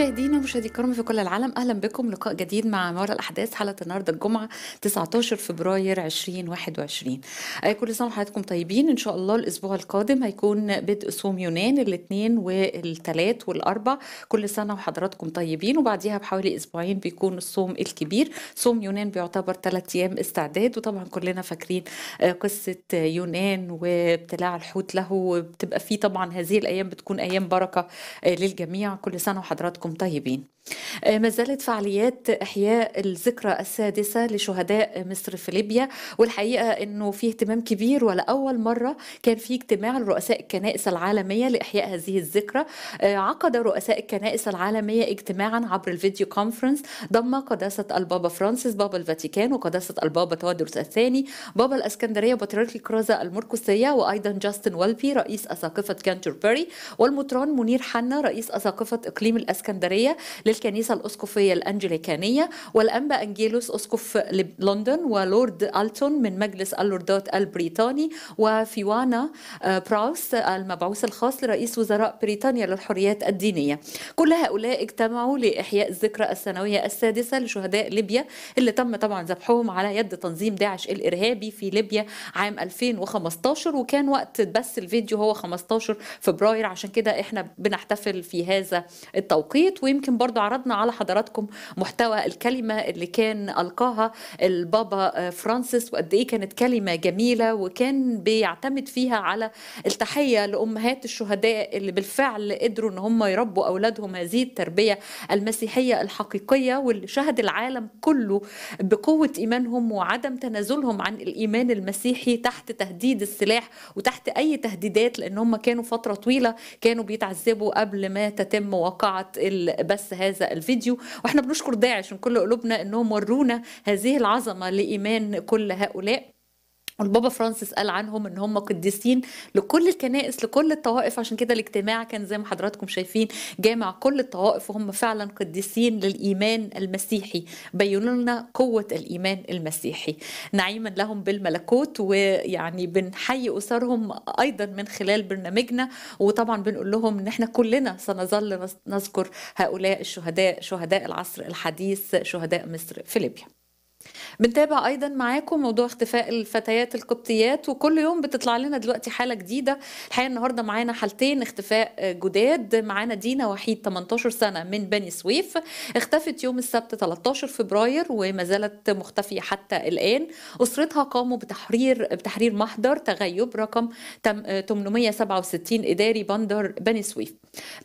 مشاهدينا ومشاهدي الكرام في كل العالم اهلا بكم لقاء جديد مع ما وراء الاحداث حلقه النهارده الجمعه 19 فبراير 2021 آه، كل سنه وحضراتكم طيبين ان شاء الله الاسبوع القادم هيكون بدء صوم يونان الاثنين والثلاث والاربع كل سنه وحضراتكم طيبين وبعديها بحوالي اسبوعين بيكون الصوم الكبير صوم يونان بيعتبر ثلاث ايام استعداد وطبعا كلنا فاكرين آه، قصه يونان وابتلاع الحوت له بتبقى فيه طبعا هذه الايام بتكون ايام بركه آه، للجميع كل سنه وحضراتكم 们，大意病。آه، ما زالت فعاليات إحياء الذكرى السادسة لشهداء مصر في ليبيا والحقيقة أنه في اهتمام كبير ولأول مرة كان في اجتماع لرؤساء الكنائس العالمية لإحياء هذه الذكرى آه، عقد رؤساء الكنائس العالمية اجتماعا عبر الفيديو كونفرنس ضم قداسة البابا فرانسيس بابا الفاتيكان وقداسة البابا توادرس الثاني بابا الإسكندرية وبطريرك الكرازة المرقسية وأيضا جاستن والبي رئيس أساقفة كانتربري والمطران منير حنا رئيس أساقفة إقليم الإسكندرية لل الكنيسة الأسقفية الأنجليكانية والأنبا أنجيلوس أسقف لندن ولورد ألتون من مجلس اللوردات البريطاني وفيوانا آه، براوس المبعوث الخاص لرئيس وزراء بريطانيا للحريات الدينية كل هؤلاء اجتمعوا لإحياء الذكرى السنوية السادسة لشهداء ليبيا اللي تم طبعا ذبحهم على يد تنظيم داعش الإرهابي في ليبيا عام 2015 وكان وقت بس الفيديو هو 15 فبراير عشان كده احنا بنحتفل في هذا التوقيت ويمكن برضه برضو عرضنا على حضراتكم محتوى الكلمة اللي كان ألقاها البابا فرانسيس وقد إيه كانت كلمة جميلة وكان بيعتمد فيها على التحية لأمهات الشهداء اللي بالفعل قدروا إن هم يربوا أولادهم هذه التربية المسيحية الحقيقية واللي شهد العالم كله بقوة إيمانهم وعدم تنازلهم عن الإيمان المسيحي تحت تهديد السلاح وتحت أي تهديدات لأن هم كانوا فترة طويلة كانوا بيتعذبوا قبل ما تتم واقعة البث هذا هذا الفيديو واحنا بنشكر داعش من كل قلوبنا انهم ورونا هذه العظمه لايمان كل هؤلاء البابا فرانسيس قال عنهم ان هم قديسين لكل الكنائس لكل الطوائف عشان كده الاجتماع كان زي ما حضراتكم شايفين جامع كل الطوائف وهم فعلا قديسين للايمان المسيحي بينوا لنا قوه الايمان المسيحي نعيما لهم بالملكوت ويعني بنحيي اسرهم ايضا من خلال برنامجنا وطبعا بنقول لهم ان احنا كلنا سنظل نذكر هؤلاء الشهداء شهداء العصر الحديث شهداء مصر في ليبيا بنتابع ايضا معاكم موضوع اختفاء الفتيات القبطيات وكل يوم بتطلع لنا دلوقتي حاله جديده الحقيقه النهارده معانا حالتين اختفاء جداد معانا دينا وحيد 18 سنه من بني سويف اختفت يوم السبت 13 فبراير وما زالت مختفيه حتى الان اسرتها قاموا بتحرير بتحرير محضر تغيب رقم 867 اداري بندر بني سويف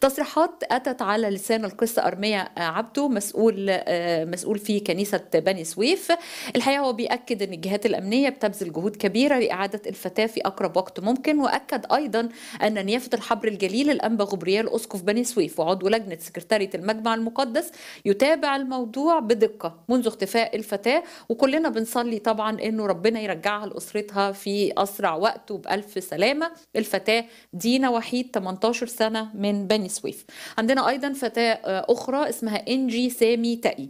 تصريحات اتت على لسان القس ارميه عبده مسؤول آه، مسؤول في كنيسه بني سويف الحقيقه هو بيأكد ان الجهات الامنيه بتبذل جهود كبيره لاعاده الفتاه في اقرب وقت ممكن واكد ايضا ان نيافه الحبر الجليل الانبا غبريال اسقف بني سويف وعضو لجنه سكرتاريه المجمع المقدس يتابع الموضوع بدقه منذ اختفاء الفتاه وكلنا بنصلي طبعا انه ربنا يرجعها لاسرتها في اسرع وقت وبالف سلامه الفتاه دينا وحيد 18 سنه من بني سويف عندنا ايضا فتاه آه، اخرى اسمها انجي سامي تقي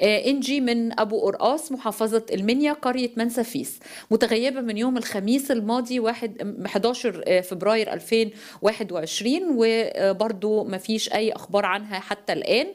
آه، إنجي من أبو قرقاص محافظة المنيا قرية منسفيس متغيبة من يوم الخميس الماضي 11 آه، فبراير 2021 ما مفيش أي أخبار عنها حتى الآن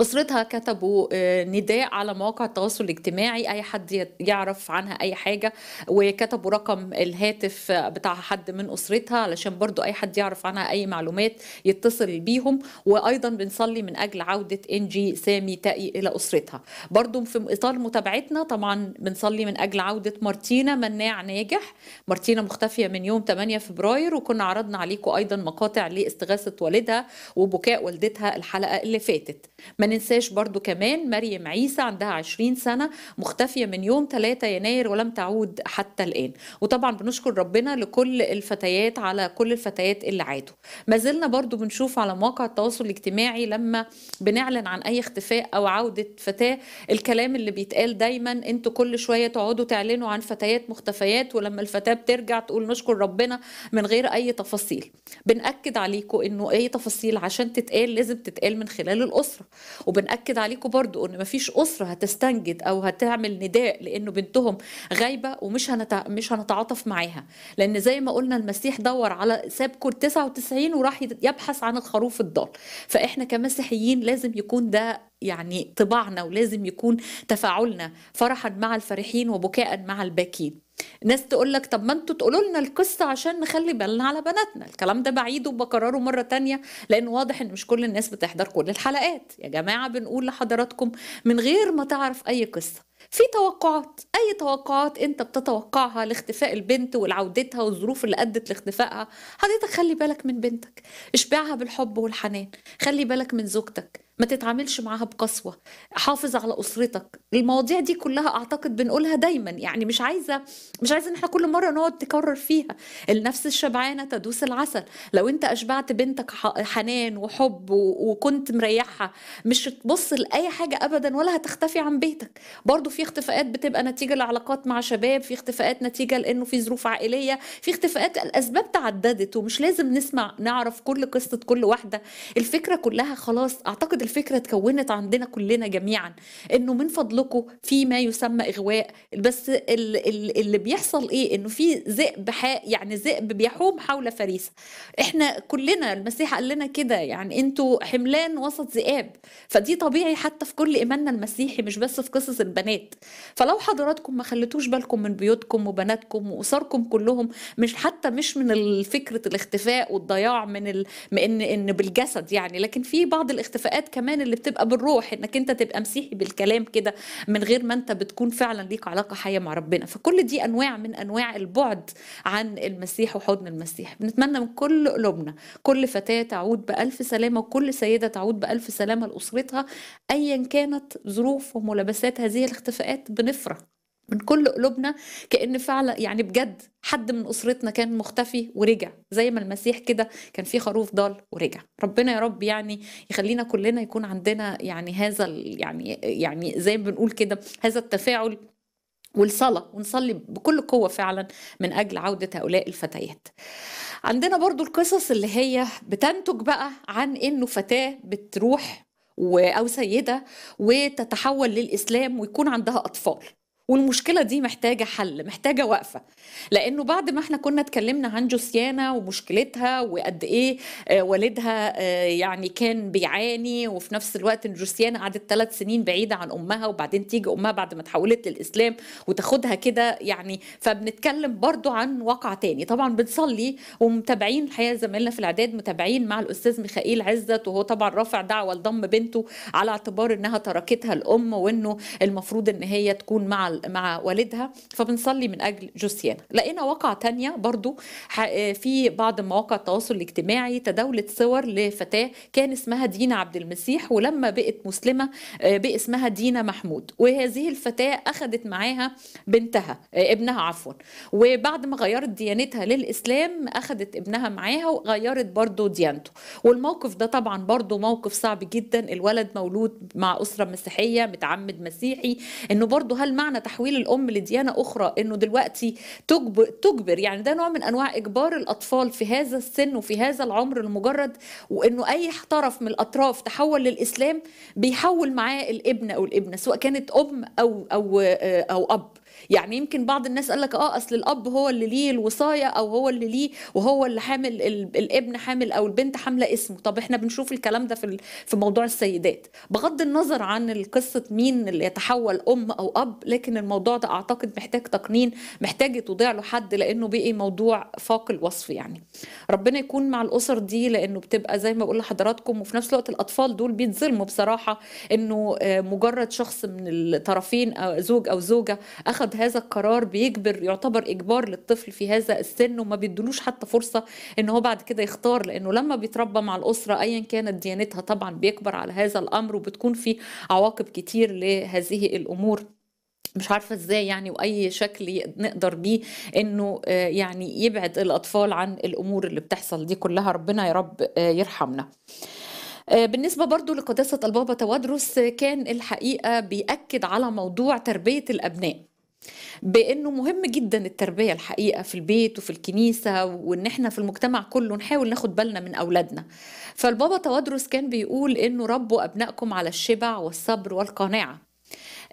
أسرتها كتبوا آه، نداء على مواقع التواصل الاجتماعي أي حد يعرف عنها أي حاجة وكتبوا رقم الهاتف بتاع حد من أسرتها علشان برضو أي حد يعرف عنها أي معلومات يتصل بيهم وأيضا بنصلي من أجل عودة إنجي سامي تقي إلى أسرتها برضو في إطار متابعتنا طبعا بنصلي من أجل عودة مارتينا مناع ناجح مارتينا مختفية من يوم 8 فبراير وكنا عرضنا عليكم أيضا مقاطع لاستغاثة والدها وبكاء والدتها الحلقة اللي فاتت ما ننساش برضو كمان مريم عيسى عندها 20 سنة مختفية من يوم 3 يناير ولم تعود حتى الآن وطبعا بنشكر ربنا لكل الفتيات على كل الفتيات اللي عادوا ما زلنا برضو بنشوف على مواقع التواصل الاجتماعي لما بنعلن عن أي اختفاء أو عودة فتاة الكلام اللي بيتقال دايما انتوا كل شوية تقعدوا تعلنوا عن فتيات مختفيات ولما الفتاة بترجع تقول نشكر ربنا من غير أي تفاصيل بنأكد عليكم انه أي تفاصيل عشان تتقال لازم تتقال من خلال الأسرة وبنأكد عليكم برضو ان مفيش اسره هتستنجد او هتعمل نداء لانه بنتهم غايبه ومش هنتع... مش هنتعاطف معاها لان زي ما قلنا المسيح دور على ساب كور 99 وراح يبحث عن الخروف الضال فاحنا كمسيحيين لازم يكون ده يعني طباعنا ولازم يكون تفاعلنا فرحا مع الفرحين وبكاء مع الباكين ناس تقول لك طب ما انتوا تقولوا لنا القصه عشان نخلي بالنا على بناتنا الكلام ده بعيده وبكرره مره تانية لان واضح ان مش كل الناس بتحضر كل الحلقات يا جماعه بنقول لحضراتكم من غير ما تعرف اي قصه في توقعات اي توقعات انت بتتوقعها لاختفاء البنت ولعودتها والظروف اللي ادت لاختفائها حضرتك خلي بالك من بنتك اشبعها بالحب والحنان خلي بالك من زوجتك ما تتعاملش معاها بقسوه حافظ على اسرتك المواضيع دي كلها اعتقد بنقولها دايما يعني مش عايزه مش عايزه ان احنا كل مره نقعد تكرر فيها النفس الشبعانه تدوس العسل لو انت اشبعت بنتك حنان وحب وكنت مريحها مش هتبص لاي حاجه ابدا ولا هتختفي عن بيتك برضو في اختفاءات بتبقى نتيجه لعلاقات مع شباب في اختفاءات نتيجه لانه في ظروف عائليه في اختفاءات الاسباب تعددت ومش لازم نسمع نعرف كل قصه كل واحده الفكره كلها خلاص اعتقد الفكره اتكونت عندنا كلنا جميعا انه من فضلكم في ما يسمى اغواء بس اللي بيحصل ايه انه في ذئب يعني ذئب بيحوم حول فريسه احنا كلنا المسيح قال لنا كده يعني انتوا حملان وسط ذئاب فدي طبيعي حتى في كل ايماننا المسيحي مش بس في قصص البنات فلو حضراتكم ما خليتوش بالكم من بيوتكم وبناتكم واسركم كلهم مش حتى مش من فكره الاختفاء والضياع من ال... ان ان بالجسد يعني لكن في بعض الاختفاءات كمان اللي بتبقى بالروح انك انت تبقى مسيحي بالكلام كده من غير ما انت بتكون فعلا ليك علاقه حيه مع ربنا فكل دي انواع من انواع البعد عن المسيح وحضن المسيح بنتمنى من كل قلوبنا كل فتاه تعود بالف سلامه وكل سيده تعود بالف سلامه لاسرتها ايا كانت ظروف وملابسات هذه الاختفاءات بنفرح من كل قلوبنا كأن فعلا يعني بجد حد من أسرتنا كان مختفي ورجع زي ما المسيح كده كان في خروف ضال ورجع ربنا يا رب يعني يخلينا كلنا يكون عندنا يعني هذا يعني يعني زي ما بنقول كده هذا التفاعل والصلاة ونصلي بكل قوة فعلا من أجل عودة هؤلاء الفتيات عندنا برضو القصص اللي هي بتنتج بقى عن إنه فتاة بتروح أو سيدة وتتحول للإسلام ويكون عندها أطفال والمشكله دي محتاجه حل محتاجه وقفه لانه بعد ما احنا كنا اتكلمنا عن جوسيانا ومشكلتها وقد ايه آه، والدها آه، يعني كان بيعاني وفي نفس الوقت ان جوسيانا قعدت ثلاث سنين بعيده عن امها وبعدين تيجي امها بعد ما تحولت للاسلام وتاخدها كده يعني فبنتكلم برضو عن واقع تاني طبعا بنصلي ومتابعين الحقيقه زمايلنا في الاعداد متابعين مع الاستاذ ميخائيل عزت وهو طبعا رافع دعوه لضم بنته على اعتبار انها تركتها الام وانه المفروض ان هي تكون مع مع والدها فبنصلي من اجل جوسيانا لقينا واقعه تانية برضو في بعض مواقع التواصل الاجتماعي تداولت صور لفتاه كان اسمها دينا عبد المسيح ولما بقت مسلمه آه، بقى اسمها دينا محمود وهذه الفتاه اخذت معاها بنتها آه، ابنها عفوا وبعد ما غيرت ديانتها للاسلام اخذت ابنها معاها وغيرت برضو ديانته والموقف ده طبعا برضو موقف صعب جدا الولد مولود مع اسره مسيحيه متعمد مسيحي انه برضو هل معنى تحويل الام لديانه اخرى انه دلوقتي تجبر تجبر يعني ده نوع من انواع اجبار الاطفال في هذا السن وفي هذا العمر المجرد وانه اي طرف من الاطراف تحول للاسلام بيحول معاه الابن او الابنه سواء كانت ام او او او اب يعني يمكن بعض الناس قال لك اه اصل الاب هو اللي ليه الوصايه او هو اللي ليه وهو اللي حامل الابن حامل او البنت حامله اسمه طب احنا بنشوف الكلام ده في في موضوع السيدات بغض النظر عن القصه مين اللي يتحول ام او اب لكن الموضوع ده اعتقد محتاج تقنين محتاج تضيع له حد لانه بقي موضوع فاق الوصف يعني ربنا يكون مع الاسر دي لانه بتبقى زي ما بقول لحضراتكم وفي نفس الوقت الاطفال دول بيتظلموا بصراحه انه آه، مجرد شخص من الطرفين أو آه، زوج او زوجه اخذ ياخد هذا القرار بيجبر يعتبر اجبار للطفل في هذا السن وما بيدلوش حتى فرصه ان هو بعد كده يختار لانه لما بيتربى مع الاسره ايا كانت ديانتها طبعا بيكبر على هذا الامر وبتكون في عواقب كتير لهذه الامور مش عارفه ازاي يعني واي شكل نقدر بيه انه آه، يعني يبعد الاطفال عن الامور اللي بتحصل دي كلها ربنا يا رب آه، يرحمنا آه، بالنسبة برضو لقداسة البابا توادرس كان الحقيقة بيأكد على موضوع تربية الأبناء بانه مهم جدا التربيه الحقيقه في البيت وفي الكنيسه وان احنا في المجتمع كله نحاول ناخد بالنا من اولادنا فالبابا توادرس كان بيقول انه ربوا ابنائكم على الشبع والصبر والقناعه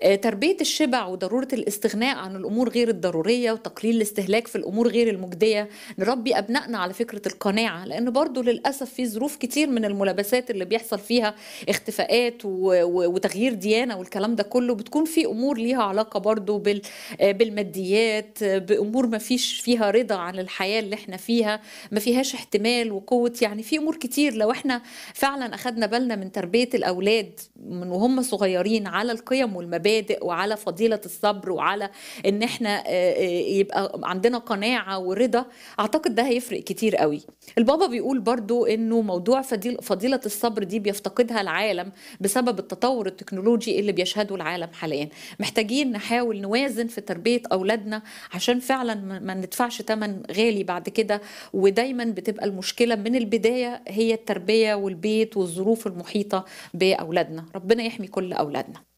آه، تربية الشبع وضرورة الاستغناء عن الأمور غير الضرورية وتقليل الاستهلاك في الأمور غير المجدية نربي أبنائنا على فكرة القناعة لأن برضو للأسف في ظروف كتير من الملابسات اللي بيحصل فيها اختفاءات وتغيير ديانة والكلام ده كله بتكون في أمور ليها علاقة برضو آه، بالماديات آه، بأمور ما فيش فيها رضا عن الحياة اللي احنا فيها ما فيهاش احتمال وقوة يعني في أمور كتير لو احنا فعلا أخذنا بالنا من تربية الأولاد من وهم صغيرين على القيم والمبادئ المبادئ وعلى فضيله الصبر وعلى ان احنا آه، آه، يبقى عندنا قناعه ورضا اعتقد ده هيفرق كتير قوي البابا بيقول برضو انه موضوع فضيله الصبر دي بيفتقدها العالم بسبب التطور التكنولوجي اللي بيشهده العالم حاليا محتاجين نحاول نوازن في تربيه اولادنا عشان فعلا ما ندفعش ثمن غالي بعد كده ودايما بتبقى المشكله من البدايه هي التربيه والبيت والظروف المحيطه باولادنا ربنا يحمي كل اولادنا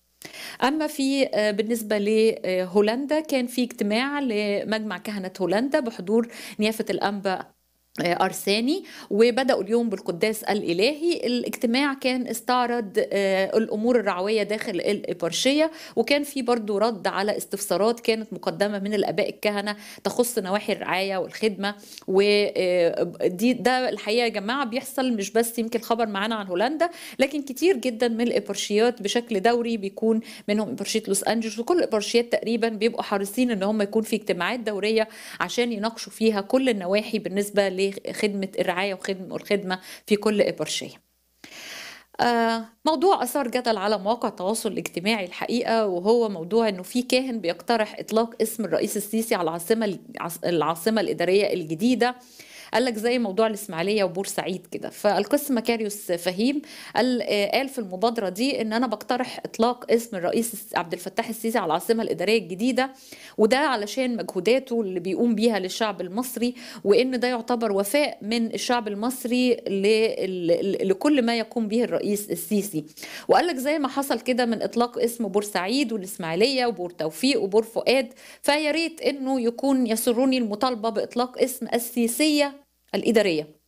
اما في آه، بالنسبه لهولندا كان في اجتماع لمجمع كهنه هولندا بحضور نيافه الانبا أرساني وبدأوا اليوم بالقداس الإلهي الاجتماع كان استعرض آه، الأمور الرعوية داخل الإبرشية وكان في برضو رد على استفسارات كانت مقدمة من الآباء الكهنة تخص نواحي الرعاية والخدمة ودي آه، ده الحقيقة يا جماعة بيحصل مش بس يمكن خبر معانا عن هولندا لكن كتير جدا من الإبرشيات بشكل دوري بيكون منهم إبرشية لوس أنجلوس وكل الإبرشيات تقريبا بيبقوا حريصين إن هم يكون في اجتماعات دورية عشان يناقشوا فيها كل النواحي بالنسبة ل عليه خدمه الرعايه وخدمه والخدمه في كل ابرشيه آه، موضوع اثار جدل على مواقع التواصل الاجتماعي الحقيقه وهو موضوع انه في كاهن بيقترح اطلاق اسم الرئيس السيسي على العاصمه العاصمه الاداريه الجديده قال لك زي موضوع الاسماعيليه وبورسعيد كده فالقس مكاريوس فهيم قال آه، قال في المبادره دي ان انا بقترح اطلاق اسم الرئيس عبد الفتاح السيسي على العاصمه الاداريه الجديده وده علشان مجهوداته اللي بيقوم بيها للشعب المصري وان ده يعتبر وفاء من الشعب المصري لكل ما يقوم به الرئيس السيسي وقال لك زي ما حصل كده من اطلاق اسم بورسعيد والاسماعيليه وبور توفيق وبور فؤاد فيا ريت انه يكون يسرني المطالبه باطلاق اسم السيسيه الإدارية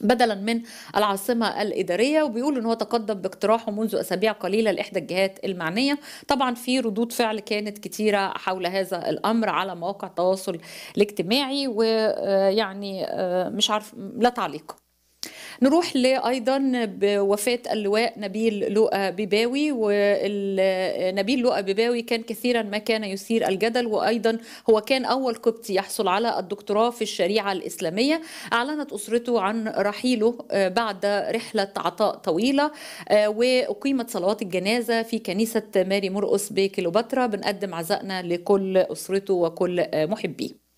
بدلا من العاصمه الاداريه وبيقول ان هو تقدم باقتراحه منذ اسابيع قليله لاحدى الجهات المعنيه طبعا في ردود فعل كانت كتيره حول هذا الامر على مواقع التواصل الاجتماعي ويعني آه، مش عارف لا تعليق نروح لأيضا بوفاة اللواء نبيل لؤى بيباوي ونبيل لؤى بيباوي كان كثيرا ما كان يثير الجدل وأيضا هو كان أول قبطي يحصل على الدكتوراه في الشريعة الإسلامية أعلنت أسرته عن رحيله آه، بعد رحلة عطاء طويلة آه، وأقيمت صلوات الجنازة في كنيسة ماري مرقس بكليوباترا بنقدم عزائنا لكل أسرته وكل آه، محبيه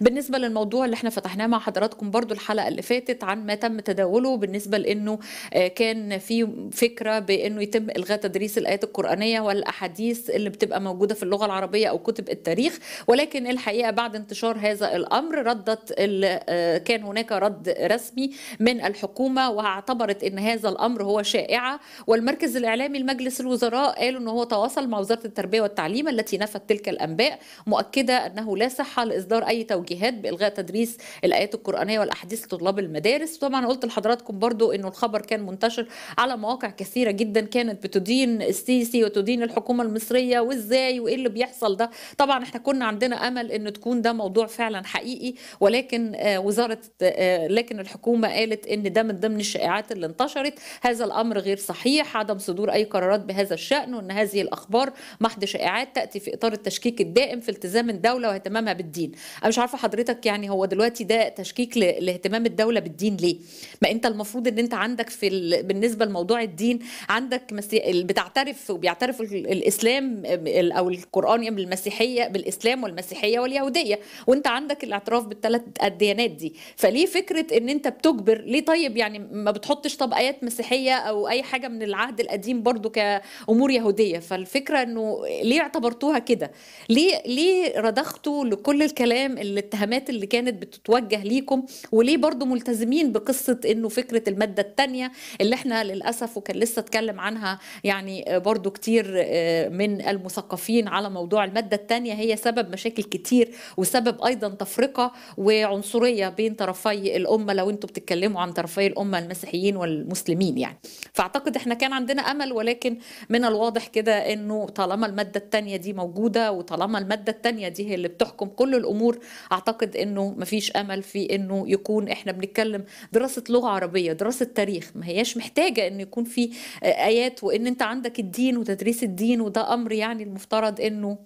بالنسبه للموضوع اللي احنا فتحناه مع حضراتكم برضو الحلقه اللي فاتت عن ما تم تداوله بالنسبه لانه آه، كان في فكره بانه يتم الغاء تدريس الايات القرانيه والاحاديث اللي بتبقى موجوده في اللغه العربيه او كتب التاريخ ولكن الحقيقه بعد انتشار هذا الامر ردت آه، كان هناك رد رسمي من الحكومه واعتبرت ان هذا الامر هو شائعه والمركز الاعلامي لمجلس الوزراء قالوا انه هو تواصل مع وزاره التربيه والتعليم التي نفت تلك الانباء مؤكده انه لا صحه لاصدار اي توجيهات بالغاء تدريس الايات القرانيه والاحاديث لطلاب المدارس وطبعا قلت لحضراتكم برضو انه الخبر كان منتشر على مواقع كثيره جدا كانت بتدين السيسي وتدين الحكومه المصريه وازاي وايه اللي بيحصل ده طبعا احنا كنا عندنا امل ان تكون ده موضوع فعلا حقيقي ولكن آه، وزاره آه، لكن الحكومه قالت ان ده من ضمن الشائعات اللي انتشرت هذا الامر غير صحيح عدم صدور اي قرارات بهذا الشان وان هذه الاخبار محض شائعات تاتي في اطار التشكيك الدائم في التزام الدوله واهتمامها بالدين انا مش عارفه حضرتك يعني هو دلوقتي ده تشكيك لاهتمام الدوله بالدين ليه ما انت المفروض ان انت عندك في ال... بالنسبه لموضوع الدين عندك مسي... بتعترف وبيعترف الاسلام او القران بالمسيحيه بالاسلام والمسيحيه واليهوديه وانت عندك الاعتراف بالثلاث الديانات دي فليه فكره ان انت بتجبر ليه طيب يعني ما بتحطش طب ايات مسيحيه او اي حاجه من العهد القديم برضو كامور يهوديه فالفكره انه ليه اعتبرتوها كده ليه ليه رضختوا لكل الكلام الكلام الاتهامات اللي كانت بتتوجه ليكم وليه برضو ملتزمين بقصه انه فكره الماده الثانيه اللي احنا للاسف وكان لسه اتكلم عنها يعني برضو كتير آه، من المثقفين على موضوع الماده الثانيه هي سبب مشاكل كتير وسبب ايضا تفرقه وعنصريه بين طرفي الامه لو انتم بتتكلموا عن طرفي الامه المسيحيين والمسلمين يعني فاعتقد احنا كان عندنا امل ولكن من الواضح كده انه طالما الماده الثانيه دي موجوده وطالما الماده الثانيه دي هي اللي بتحكم كل الامور الجمهور اعتقد انه مفيش امل في انه يكون احنا بنتكلم دراسه لغه عربيه دراسه تاريخ ما هياش محتاجه ان يكون في ايات وان انت عندك الدين وتدريس الدين وده امر يعني المفترض انه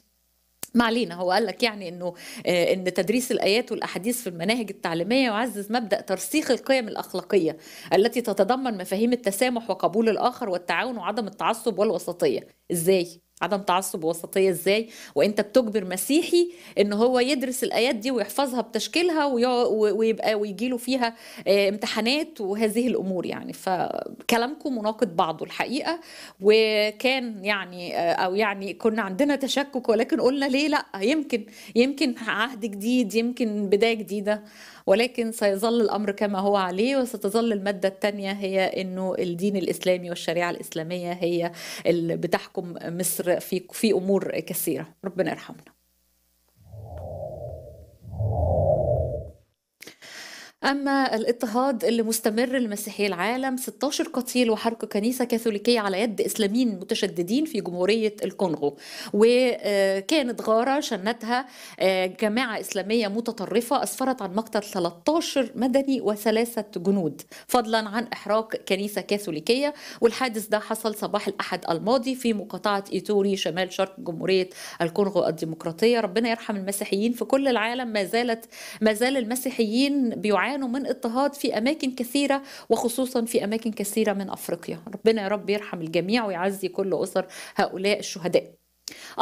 ما علينا هو قال لك يعني انه آه، ان تدريس الايات والاحاديث في المناهج التعليميه يعزز مبدا ترسيخ القيم الاخلاقيه التي تتضمن مفاهيم التسامح وقبول الاخر والتعاون وعدم التعصب والوسطيه ازاي عدم تعصب وسطية ازاي وانت بتجبر مسيحي ان هو يدرس الايات دي ويحفظها بتشكيلها ويبقى ويجيله فيها آه، امتحانات وهذه الامور يعني فكلامكم مناقض بعضه الحقيقة وكان يعني آه، او يعني كنا عندنا تشكك ولكن قلنا ليه لا يمكن يمكن عهد جديد يمكن بداية جديدة ولكن سيظل الامر كما هو عليه وستظل الماده الثانيه هي انه الدين الاسلامي والشريعه الاسلاميه هي اللي بتحكم مصر في في امور كثيره ربنا يرحمنا أما الاضطهاد اللي مستمر لمسيحي العالم 16 قتيل وحرق كنيسة كاثوليكية على يد إسلاميين متشددين في جمهورية الكونغو وكانت غارة شنتها آه، جماعة إسلامية متطرفة أسفرت عن مقتل 13 مدني وثلاثة جنود فضلا عن إحراق كنيسة كاثوليكية والحادث ده حصل صباح الأحد الماضي في مقاطعة إيتوري شمال شرق جمهورية الكونغو الديمقراطية ربنا يرحم المسيحيين في كل العالم ما زالت ما زال المسيحيين بيعانوا يعانوا من اضطهاد في أماكن كثيرة وخصوصا في أماكن كثيرة من أفريقيا ربنا يا رب يرحم الجميع ويعزي كل أسر هؤلاء الشهداء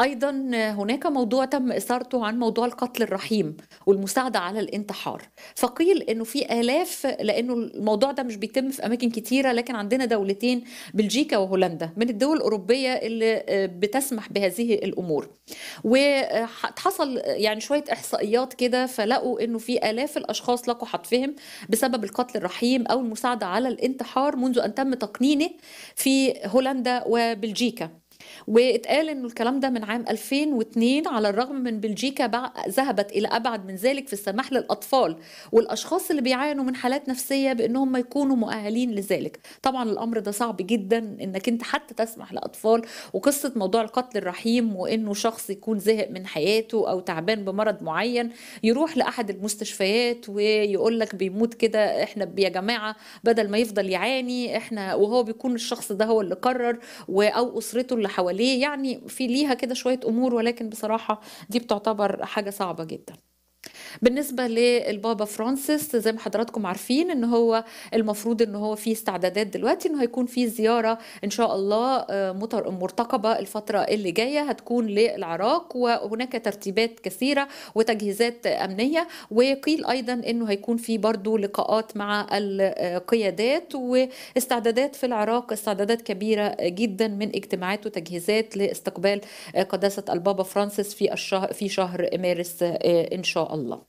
ايضا هناك موضوع تم اثارته عن موضوع القتل الرحيم والمساعده على الانتحار فقيل انه في الاف لانه الموضوع ده مش بيتم في اماكن كتيره لكن عندنا دولتين بلجيكا وهولندا من الدول الاوروبيه اللي آه، بتسمح بهذه الامور وحصل يعني شويه احصائيات كده فلقوا انه في الاف الاشخاص لقوا حتفهم بسبب القتل الرحيم او المساعده على الانتحار منذ ان تم تقنينه في هولندا وبلجيكا واتقال انه الكلام ده من عام 2002 على الرغم من بلجيكا ذهبت الى ابعد من ذلك في السماح للاطفال والاشخاص اللي بيعانوا من حالات نفسيه بانهم يكونوا مؤهلين لذلك طبعا الامر ده صعب جدا انك انت حتى تسمح لاطفال وقصه موضوع القتل الرحيم وانه شخص يكون زهق من حياته او تعبان بمرض معين يروح لاحد المستشفيات ويقول لك بيموت كده احنا يا جماعه بدل ما يفضل يعاني احنا وهو بيكون الشخص ده هو اللي قرر او اسرته اللي حواليه يعني في ليها كده شويه امور ولكن بصراحه دي بتعتبر حاجه صعبه جدا بالنسبه للبابا فرانسيس زي ما حضراتكم عارفين ان هو المفروض ان هو في استعدادات دلوقتي انه هيكون في زياره ان شاء الله آه، مرتقبه الفتره اللي جايه هتكون للعراق وهناك ترتيبات كثيره وتجهيزات امنيه وقيل ايضا انه هيكون في برضو لقاءات مع القيادات واستعدادات في العراق استعدادات كبيره جدا من اجتماعات وتجهيزات لاستقبال آه، قداسه البابا فرانسيس في الشهر في شهر مارس آه، ان شاء الله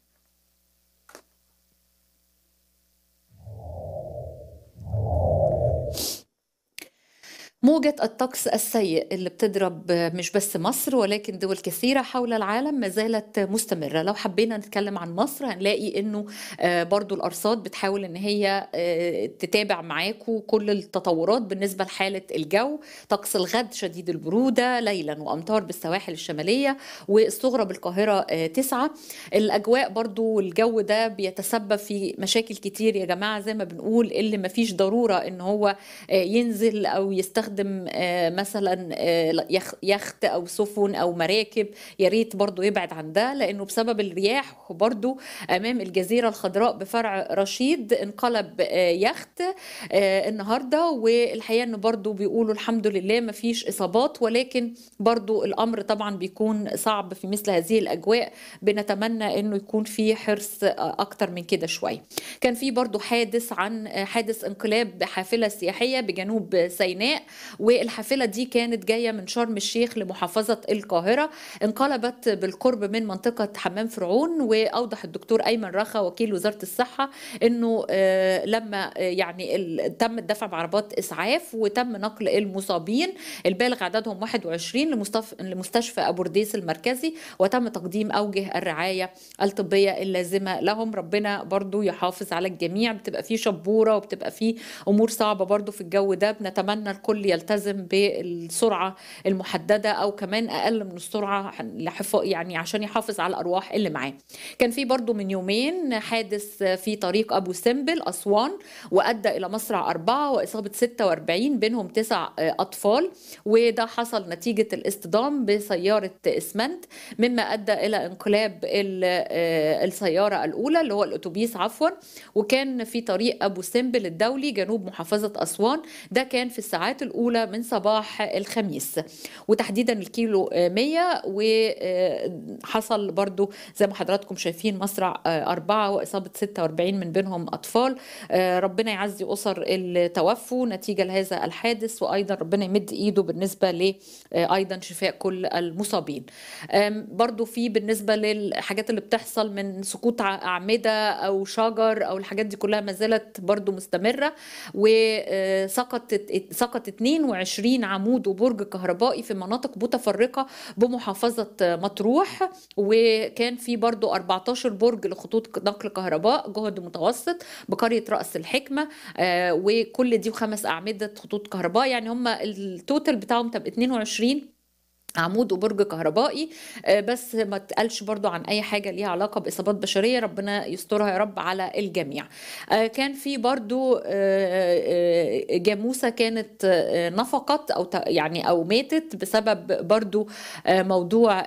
موجة الطقس السيء اللي بتضرب مش بس مصر ولكن دول كثيرة حول العالم ما زالت مستمرة لو حبينا نتكلم عن مصر هنلاقي انه آه، برضو الأرصاد بتحاول ان هي آه، تتابع معاكم كل التطورات بالنسبة لحالة الجو طقس الغد شديد البرودة ليلا وأمطار بالسواحل الشمالية والصغرى بالقاهرة آه، تسعة الأجواء برضو الجو ده بيتسبب في مشاكل كتير يا جماعة زي ما بنقول اللي مفيش ضرورة ان هو ينزل أو يستخدم يستخدم آه، مثلا آه، يخت او سفن او مراكب يا ريت برضه يبعد عن ده لانه بسبب الرياح وبرضه امام الجزيره الخضراء بفرع رشيد انقلب آه، يخت النهارده والحقيقه انه برضه بيقولوا الحمد لله ما فيش اصابات ولكن برضه الامر طبعا بيكون صعب في مثل هذه الاجواء بنتمنى انه يكون في حرص اكتر من كده شويه كان في برضه حادث عن حادث انقلاب حافله سياحيه بجنوب سيناء والحافله دي كانت جايه من شرم الشيخ لمحافظه القاهره انقلبت بالقرب من منطقه حمام فرعون واوضح الدكتور ايمن رخا وكيل وزاره الصحه انه آه، لما آه، يعني تم الدفع بعربات اسعاف وتم نقل المصابين البالغ عددهم 21 لمستشفى ابو رديس المركزي وتم تقديم اوجه الرعايه الطبيه اللازمه لهم ربنا برضو يحافظ على الجميع بتبقى فيه شبوره وبتبقى فيه امور صعبه برضو في الجو ده بنتمنى لكل يلتزم بالسرعه المحدده او كمان اقل من السرعه يعني عشان يحافظ على الارواح اللي معاه كان في برضو من يومين حادث في طريق ابو سمبل اسوان وادى الى مصرع اربعه واصابه 46 بينهم تسع اطفال وده حصل نتيجه الاصطدام بسياره اسمنت مما ادى الى انقلاب آه، السياره الاولى اللي هو الاتوبيس عفوا وكان في طريق ابو سمبل الدولي جنوب محافظه اسوان ده كان في الساعات الاولى الأولى من صباح الخميس وتحديدا الكيلو 100 وحصل برضو زي ما حضراتكم شايفين مصرع آه، أربعة وإصابة 46 من بينهم أطفال آه، ربنا يعزي أسر التوفوا نتيجة لهذا الحادث وأيضا ربنا يمد إيده بالنسبة ل آه، أيضا شفاء كل المصابين برضو في بالنسبة للحاجات اللي بتحصل من سقوط أعمدة أو شجر أو الحاجات دي كلها ما زالت برضو مستمرة وسقطت سقطت 22 عمود وبرج كهربائي في مناطق متفرقة بمحافظة مطروح وكان في برضو 14 برج لخطوط نقل كهرباء جهد متوسط بقرية رأس الحكمة آه، وكل دي وخمس أعمدة خطوط كهرباء يعني هم التوتال بتاعهم طب 22 عمود وبرج كهربائي آه، بس ما تقلش برضو عن اي حاجه ليها علاقه باصابات بشريه ربنا يسترها يا رب على الجميع آه، كان في برضو آه، جاموسه كانت نفقت او يعني او ماتت بسبب برضو موضوع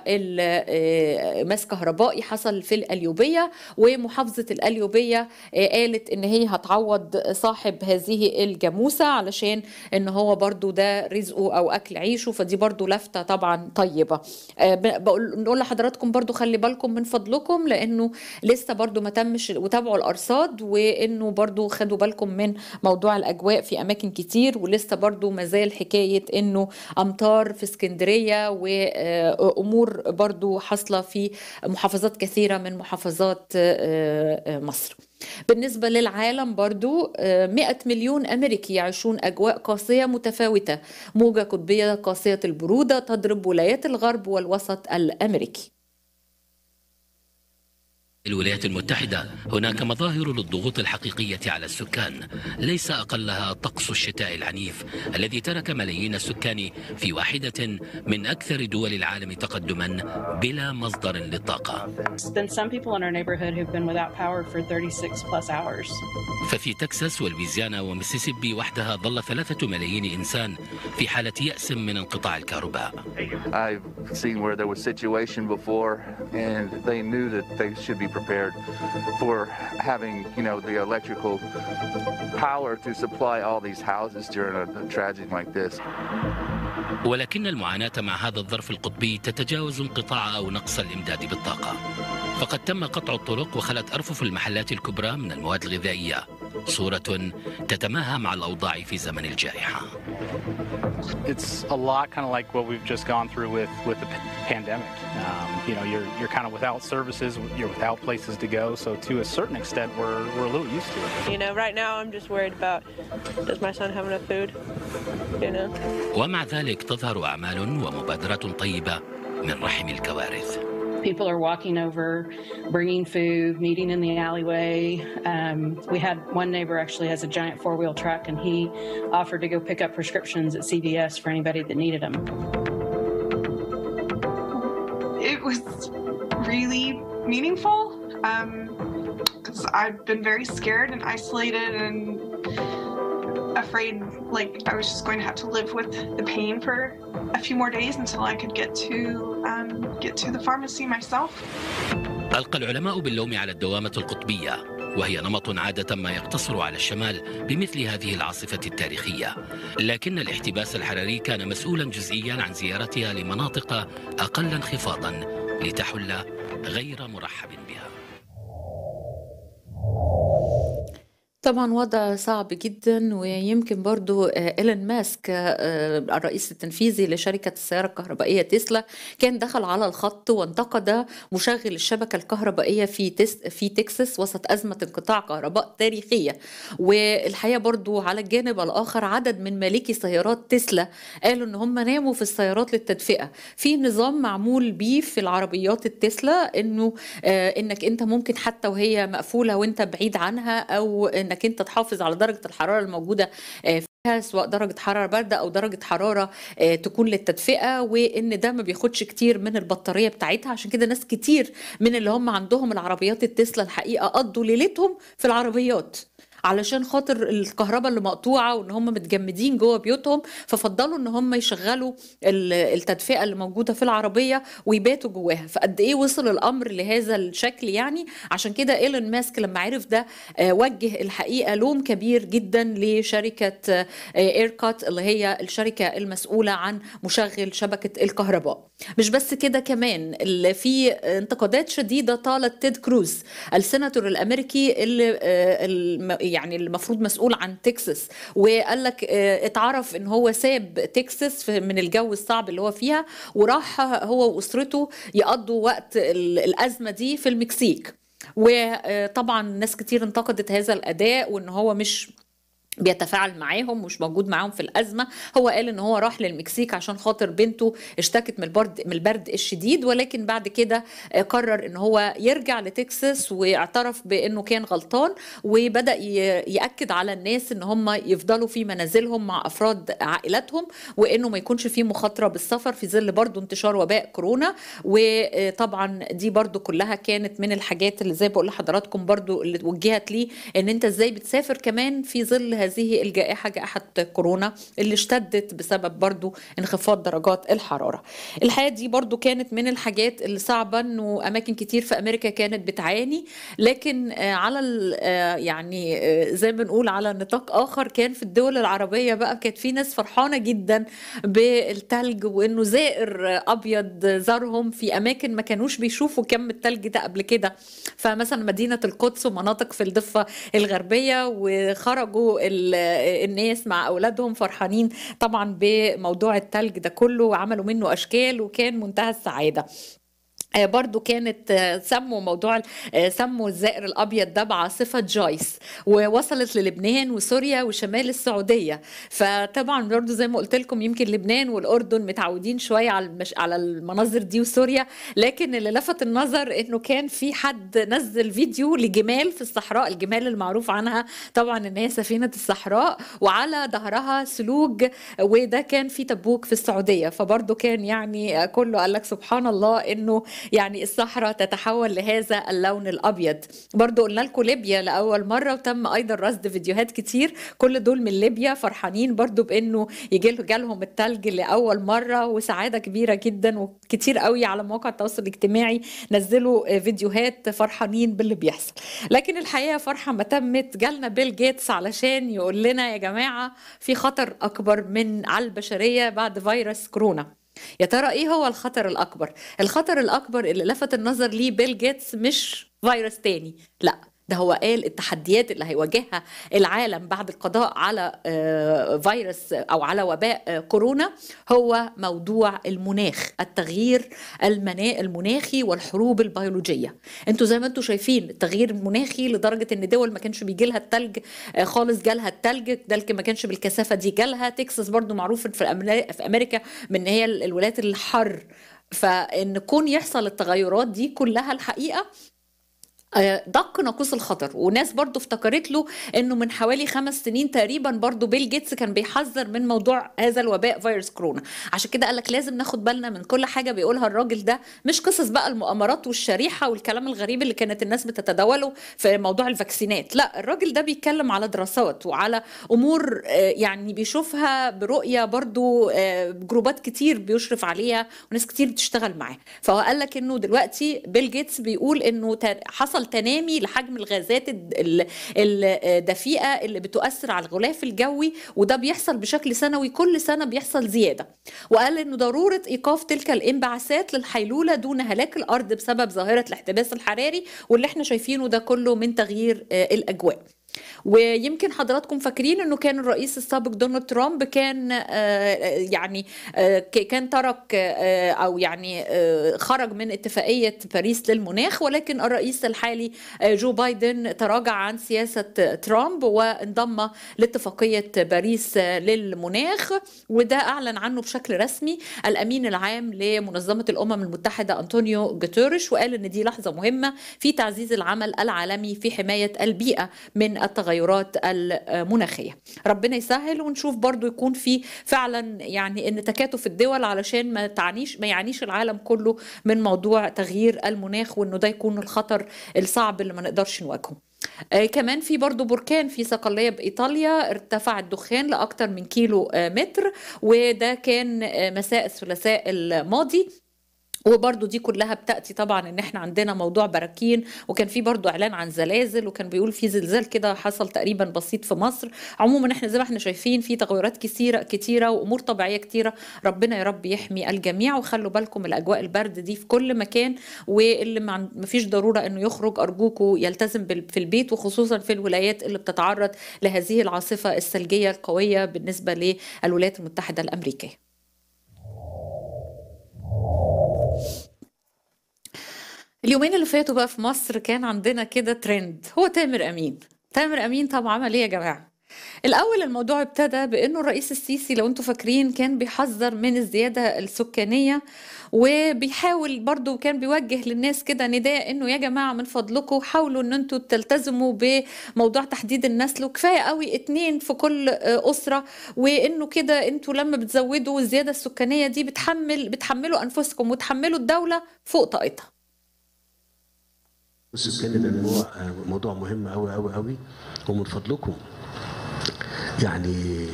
ماس كهربائي حصل في الاليوبيه ومحافظه الاليوبيه قالت ان هي هتعوض صاحب هذه الجاموسه علشان ان هو برضو ده رزقه او اكل عيشه فدي برضو لافته طبعا طيبه آه، بقول نقول لحضراتكم برضو خلي بالكم من فضلكم لانه لسه برضو ما تمش وتابعوا الارصاد وانه برضو خدوا بالكم من موضوع الاجواء في اماكن كتير ولسه برضو ما زال حكايه انه امطار في اسكندريه وامور آه، برضو حاصله في محافظات كثيره من محافظات آه، مصر بالنسبة للعالم برضو 100 آه، مليون أمريكي يعيشون أجواء قاسية متفاوتة موجة قطبية قاسية البرودة تضرب ولايات الغرب والوسط الأمريكي الولايات المتحدة هناك مظاهر للضغوط الحقيقية على السكان ليس أقلها طقس الشتاء العنيف الذي ترك ملايين السكان في واحدة من أكثر دول العالم تقدما بلا مصدر للطاقة ففي تكساس والويزيانا وميسيسيبي وحدها ظل ثلاثة ملايين إنسان في حالة يأس من انقطاع الكهرباء I've seen where there was situation before and they knew that they should be prepared for having, you know, the electrical power to supply all these houses during a, tragedy like this. ولكن المعاناة مع هذا الظرف القطبي تتجاوز انقطاع أو نقص الإمداد بالطاقة فقد تم قطع الطرق وخلت أرفف المحلات الكبرى من المواد الغذائية صورة تتماهى مع الأوضاع في زمن الجائحة It's a lot kind of like what we've just gone through with, with the pandemic. Um, you know, you're, you're kind of without services, you're without places to go, so to a certain extent, we're, we're a little used to it. You know, right now I'm just worried about, does my son have enough food? You know? ومع ذلك تظهر أعمال ومبادرات طيبة من رحم الكوارث. People are walking over, bringing food, meeting in the alleyway. Um, we had one neighbor actually has a giant four wheel truck, and he offered to go pick up prescriptions at CVS for anybody that needed them. It was really meaningful because um, I've been very scared and isolated and afraid like I was just going to have to live with the pain for a few more days until I could get to um, get to the pharmacy myself. ألقى العلماء باللوم على الدوامة القطبية وهي نمط عادة ما يقتصر على الشمال بمثل هذه العاصفة التاريخية لكن الاحتباس الحراري كان مسؤولا جزئيا عن زيارتها لمناطق أقل انخفاضا لتحل غير مرحب بها طبعا وضع صعب جدا ويمكن برضو آه، إيلون ماسك آه، آه، الرئيس التنفيذي لشركة السيارة الكهربائية تسلا كان دخل على الخط وانتقد مشغل الشبكة الكهربائية في تس في تكساس وسط أزمة انقطاع كهرباء تاريخية والحقيقة برضو على الجانب الآخر عدد من مالكي سيارات تسلا قالوا إن هم ناموا في السيارات للتدفئة في نظام معمول بيه في العربيات التسلا إنه إنك أنت ممكن حتى وهي مقفولة وأنت بعيد عنها أو إنك انك انت تحافظ على درجه الحراره الموجوده آه، فيها سواء درجه حراره بارده او درجه حراره آه، تكون للتدفئه وان ده ما بياخدش كتير من البطاريه بتاعتها عشان كده ناس كتير من اللي هم عندهم العربيات التسلا الحقيقه قضوا ليلتهم في العربيات علشان خاطر الكهرباء اللي مقطوعه وان هم متجمدين جوه بيوتهم ففضلوا ان هم يشغلوا التدفئه اللي موجوده في العربيه ويباتوا جواها فقد ايه وصل الامر لهذا الشكل يعني عشان كده ايلون ماسك لما عرف ده آه، وجه الحقيقه لوم كبير جدا لشركه ايركات آه، اللي هي الشركه المسؤوله عن مشغل شبكه الكهرباء مش بس كده كمان اللي في انتقادات شديده طالت تيد كروز السناتور الامريكي اللي آه، يعني المفروض مسؤول عن تكساس وقال لك آه، اتعرف ان هو ساب تكساس من الجو الصعب اللي هو فيها وراح هو واسرته يقضوا وقت الازمه دي في المكسيك وطبعا ناس كتير انتقدت هذا الاداء وان هو مش بيتفاعل معاهم مش موجود معاهم في الازمه هو قال ان هو راح للمكسيك عشان خاطر بنته اشتكت من البرد من البرد الشديد ولكن بعد كده قرر ان هو يرجع لتكساس واعترف بانه كان غلطان وبدا ياكد على الناس ان هم يفضلوا في منازلهم مع افراد عائلاتهم وانه ما يكونش في مخاطره بالسفر في ظل برضو انتشار وباء كورونا وطبعا دي برضو كلها كانت من الحاجات اللي زي بقول لحضراتكم برضو اللي وجهت ليه ان انت ازاي بتسافر كمان في ظل هذه الجائحة جائحة كورونا اللي اشتدت بسبب برضو انخفاض درجات الحرارة الحياة دي برضو كانت من الحاجات اللي صعبة انه اماكن كتير في امريكا كانت بتعاني لكن آه، على آه، يعني آه، زي ما بنقول على نطاق اخر كان في الدول العربية بقى كانت في ناس فرحانة جدا بالتلج وانه زائر ابيض زارهم في اماكن ما كانوش بيشوفوا كم التلج ده قبل كده فمثلا مدينة القدس ومناطق في الضفة الغربية وخرجوا الناس مع اولادهم فرحانين طبعا بموضوع التلج ده كله وعملوا منه اشكال وكان منتهى السعاده آه، برضو كانت آه، سموا موضوع آه، سموا الزائر الابيض ده بعاصفه جويس ووصلت للبنان وسوريا وشمال السعوديه فطبعا برضو زي ما قلت لكم يمكن لبنان والاردن متعودين شويه على المش... على المناظر دي وسوريا لكن اللي لفت النظر انه كان في حد نزل فيديو لجمال في الصحراء الجمال المعروف عنها طبعا ان هي سفينه الصحراء وعلى ظهرها سلوج وده كان في تبوك في السعوديه فبرضو كان يعني كله قال لك سبحان الله انه يعني الصحراء تتحول لهذا اللون الابيض برضو قلنا لكم ليبيا لاول مره وتم ايضا رصد فيديوهات كتير كل دول من ليبيا فرحانين برضو بانه يجي جالهم التلج لاول مره وسعاده كبيره جدا وكتير قوي على مواقع التواصل الاجتماعي نزلوا آه، فيديوهات فرحانين باللي بيحصل لكن الحقيقه فرحه ما تمت جالنا بيل جيتس علشان يقول لنا يا جماعه في خطر اكبر من على البشريه بعد فيروس كورونا يا ترى ايه هو الخطر الاكبر الخطر الاكبر اللي لفت النظر ليه بيل جيتس مش فيروس تاني لا ده هو قال التحديات اللي هيواجهها العالم بعد القضاء على آه، فيروس او على وباء آه، كورونا هو موضوع المناخ التغيير المناخي والحروب البيولوجيه انتوا زي ما انتوا شايفين التغيير المناخي لدرجه ان دول ما كانش بيجي لها التلج آه، خالص جالها التلج دلك ما كانش بالكثافه دي جالها تكساس برضو معروف في امريكا من هي الولايات الحر فان كون يحصل التغيرات دي كلها الحقيقه آه، دق ناقوس الخطر وناس برضو افتكرت له انه من حوالي خمس سنين تقريبا برضو بيل جيتس كان بيحذر من موضوع هذا الوباء فيروس كورونا عشان كده قال لك لازم ناخد بالنا من كل حاجه بيقولها الراجل ده مش قصص بقى المؤامرات والشريحه والكلام الغريب اللي كانت الناس بتتداوله في موضوع الفاكسينات لا الراجل ده بيتكلم على دراسات وعلى امور آه، يعني بيشوفها برؤيه برضو آه، جروبات كتير بيشرف عليها وناس كتير بتشتغل معاه فهو قال لك انه دلوقتي بيل جيتس بيقول انه حصل بيحصل تنامي لحجم الغازات الدفيئه اللي بتؤثر على الغلاف الجوي وده بيحصل بشكل سنوي كل سنه بيحصل زياده وقال انه ضروره ايقاف تلك الانبعاثات للحيلوله دون هلاك الارض بسبب ظاهره الاحتباس الحراري واللي احنا شايفينه ده كله من تغيير آه، الاجواء ويمكن حضراتكم فاكرين انه كان الرئيس السابق دونالد ترامب كان آه، آه، يعني آه، كان ترك او يعني خرج من اتفاقيه باريس للمناخ ولكن الرئيس الحالي جو بايدن تراجع عن سياسه ترامب وانضم لاتفاقيه باريس للمناخ وده اعلن عنه بشكل رسمي الامين العام لمنظمه الامم المتحده انطونيو جوتيريش وقال ان دي لحظه مهمه في تعزيز العمل العالمي في حمايه البيئه من التغيرات المناخية ربنا يسهل ونشوف برضو يكون في فعلا يعني ان تكاتف الدول علشان ما تعنيش ما يعانيش العالم كله من موضوع تغيير المناخ وانه ده يكون الخطر الصعب اللي ما نقدرش نواجهه آه كمان في برضه بركان في صقلية بإيطاليا ارتفع الدخان لأكثر من كيلو آه متر وده كان آه مساء الثلاثاء الماضي وبرضه دي كلها بتأتي طبعا ان احنا عندنا موضوع براكين وكان في برضه اعلان عن زلازل وكان بيقول في زلزال كده حصل تقريبا بسيط في مصر عموما احنا زي ما احنا شايفين في تغيرات كثيرة كثيره وامور طبيعية كثيره ربنا يا رب يحمي الجميع وخلوا بالكم الاجواء البرد دي في كل مكان واللي ما فيش ضرورة انه يخرج ارجوكوا يلتزم في البيت وخصوصا في الولايات اللي بتتعرض لهذه العاصفة الثلجية القوية بالنسبة للولايات المتحدة الامريكية اليومين اللي فاتوا بقى في مصر كان عندنا كده ترند هو تامر امين تامر امين طب عمل ايه يا جماعه الاول الموضوع ابتدى بانه الرئيس السيسي لو انتم فاكرين كان بيحذر من الزياده السكانيه وبيحاول برضو كان بيوجه للناس كده نداء انه يا جماعه من فضلكم حاولوا ان انتم تلتزموا بموضوع تحديد النسل وكفايه قوي اتنين في كل آه، اسره وانه كده انتم لما بتزودوا الزياده السكانيه دي بتحمل بتحملوا انفسكم وتحملوا الدوله فوق طاقتها بس بجد ده موضوع آه، موضوع مهم قوي قوي قوي ومن فضلكم يعني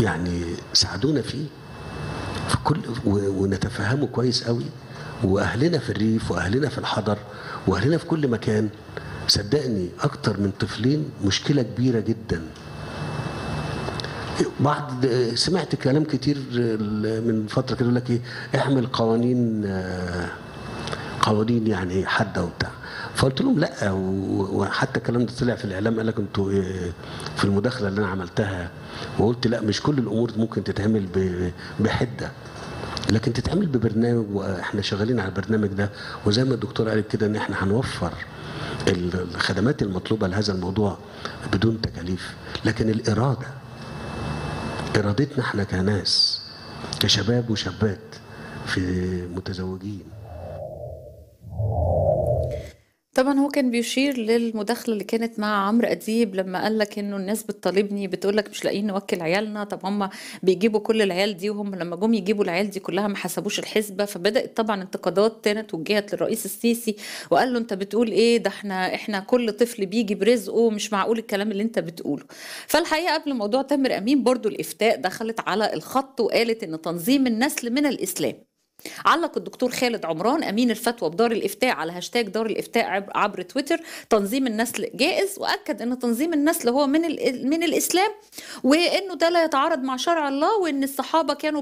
يعني ساعدونا فيه في كل ونتفهمه كويس قوي واهلنا في الريف واهلنا في الحضر واهلنا في كل مكان صدقني اكتر من طفلين مشكله كبيره جدا بعض سمعت كلام كتير من فتره كده يقول لك ايه اعمل قوانين آه قوانين يعني حاده وبتاع فقلت لهم لا وحتى الكلام ده طلع في الاعلام قال لك انتوا آه، في المداخله اللي انا عملتها وقلت لا مش كل الامور ممكن تتعمل بحده لكن تتعمل ببرنامج واحنا شغالين على البرنامج ده وزي ما الدكتور قال كده ان احنا هنوفر الخدمات المطلوبه لهذا الموضوع بدون تكاليف لكن الاراده ارادتنا احنا كناس كشباب وشابات في متزوجين طبعًا هو كان بيشير للمداخلة اللي كانت مع عمرو أديب لمّا قال لك إنه الناس بتطالبني بتقول لك مش لاقيين نوكّل عيالنا، طب هم بيجيبوا كل العيال دي وهم لمّا جُم يجيبوا العيال دي كلّها ما حسبوش الحسبة، فبدأت طبعًا انتقادات تانية توجهت للرئيس السيسي وقال له: "أنت بتقول إيه؟ ده إحنا إحنا كل طفل بيجي برزقه، مش معقول الكلام اللي أنت بتقوله." فالحقيقة قبل موضوع تامر أمين برضه الإفتاء دخلت على الخط وقالت إن تنظيم النسل من الإسلام. علق الدكتور خالد عمران امين الفتوى بدار الافتاء على هاشتاج دار الافتاء عبر تويتر تنظيم النسل جائز واكد ان تنظيم النسل هو من من الاسلام وانه ده لا يتعارض مع شرع الله وان الصحابه كانوا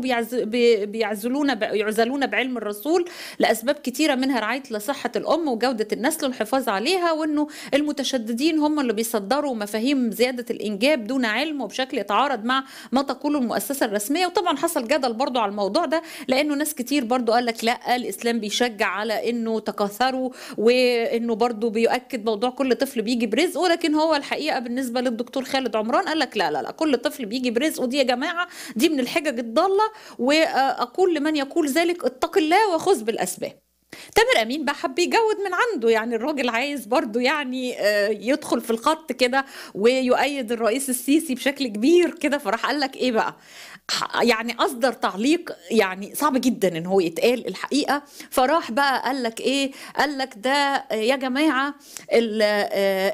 بيعزلون يعزلون بعلم الرسول لاسباب كثيره منها رعايه لصحه الام وجوده النسل والحفاظ عليها وانه المتشددين هم اللي بيصدروا مفاهيم زياده الانجاب دون علم وبشكل يتعارض مع ما تقوله المؤسسه الرسميه وطبعا حصل جدل برضه على الموضوع ده لانه ناس كتير كتير برضو قال لك لا الاسلام بيشجع على انه تكاثروا وانه برضو بيؤكد موضوع كل طفل بيجي برزقه ولكن هو الحقيقه بالنسبه للدكتور خالد عمران قال لك لا لا لا كل طفل بيجي برزقه دي يا جماعه دي من الحجج الضاله واقول لمن يقول ذلك اتق الله وخذ بالاسباب تامر امين بقى حب يجود من عنده يعني الراجل عايز برضه يعني آه، يدخل في الخط كده ويؤيد الرئيس السيسي بشكل كبير كده فراح قال لك ايه بقى يعني اصدر تعليق يعني صعب جدا ان هو يتقال الحقيقه فراح بقى قال لك ايه قال لك ده يا جماعه آه،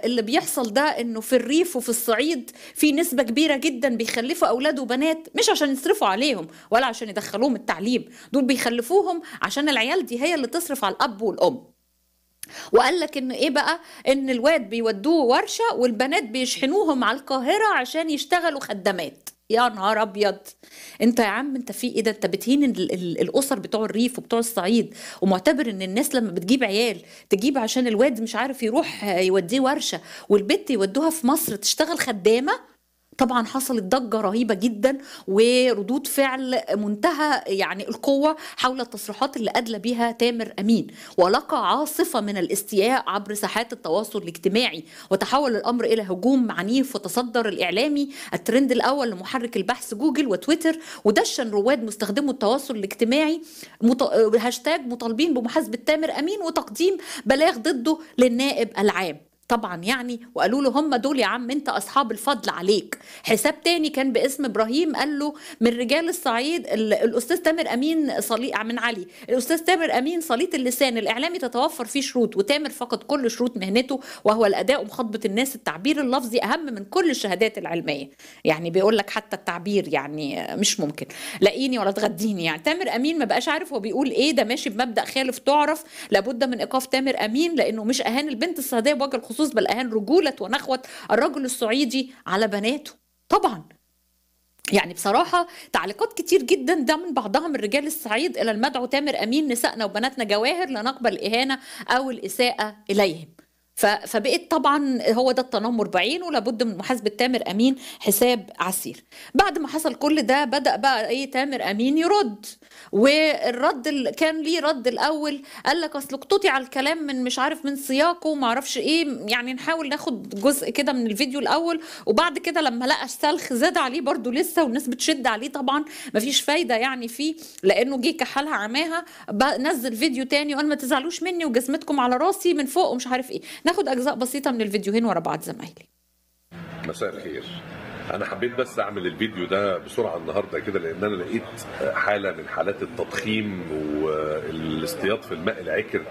اللي بيحصل ده انه في الريف وفي الصعيد في نسبه كبيره جدا بيخلفوا اولاد وبنات مش عشان يصرفوا عليهم ولا عشان يدخلوهم التعليم دول بيخلفوهم عشان العيال دي هي اللي تصرف بيصرف على الاب والام وقال لك ان ايه بقى ان الواد بيودوه ورشه والبنات بيشحنوهم على القاهره عشان يشتغلوا خدامات يا نهار ابيض انت يا عم انت في ايه ده انت بتهين الاسر بتوع الريف وبتوع الصعيد ومعتبر ان الناس لما بتجيب عيال تجيب عشان الواد مش عارف يروح يوديه ورشه والبت يودوها في مصر تشتغل خدامه طبعا حصلت ضجه رهيبه جدا وردود فعل منتهى يعني القوه حول التصريحات اللي ادلى بها تامر امين ولقى عاصفه من الاستياء عبر ساحات التواصل الاجتماعي وتحول الامر الى هجوم عنيف وتصدر الاعلامي الترند الاول لمحرك البحث جوجل وتويتر ودشن رواد مستخدمو التواصل الاجتماعي هاشتاج مطالبين بمحاسبه تامر امين وتقديم بلاغ ضده للنائب العام طبعا يعني وقالوا له هم دول يا عم انت اصحاب الفضل عليك حساب تاني كان باسم ابراهيم قال له من رجال الصعيد الاستاذ تامر امين صليق آه، من علي الاستاذ تامر امين صليط اللسان الاعلامي تتوفر فيه شروط وتامر فقد كل شروط مهنته وهو الاداء ومخاطبه الناس التعبير اللفظي اهم من كل الشهادات العلميه يعني بيقول لك حتى التعبير يعني مش ممكن لاقيني ولا تغديني يعني تامر امين ما بقاش عارف هو بيقول ايه ده ماشي بمبدا خالف تعرف لابد من ايقاف تامر امين لانه مش اهان البنت الصعيديه بوجه الخصوص بالخصوص بل أهان رجولة ونخوة الرجل الصعيدي على بناته طبعا يعني بصراحة تعليقات كتير جدا ده من بعضها من رجال الصعيد إلى المدعو تامر أمين نسائنا وبناتنا جواهر لا نقبل الإهانة أو الإساءة إليهم فبقيت طبعا هو ده التنمر بعينه لابد من محاسبه تامر امين حساب عسير بعد ما حصل كل ده بدا بقى ايه تامر امين يرد والرد اللي كان ليه رد الاول قال لك اصل اقتطع على الكلام من مش عارف من سياقه وما اعرفش ايه يعني نحاول ناخد جزء كده من الفيديو الاول وبعد كده لما لقى السلخ زاد عليه برده لسه والناس بتشد عليه طبعا مفيش فايده يعني فيه لانه جه كحالها عماها نزل فيديو تاني وقال ما تزعلوش مني وجزمتكم على راسي من فوق ومش عارف ايه ناخد أجزاء بسيطة من الفيديوهين ورا بعض زمايلي مساء الخير انا حبيت بس اعمل الفيديو ده بسرعه النهارده كده لان انا لقيت حاله من حالات التضخيم والاصطياد في الماء العكر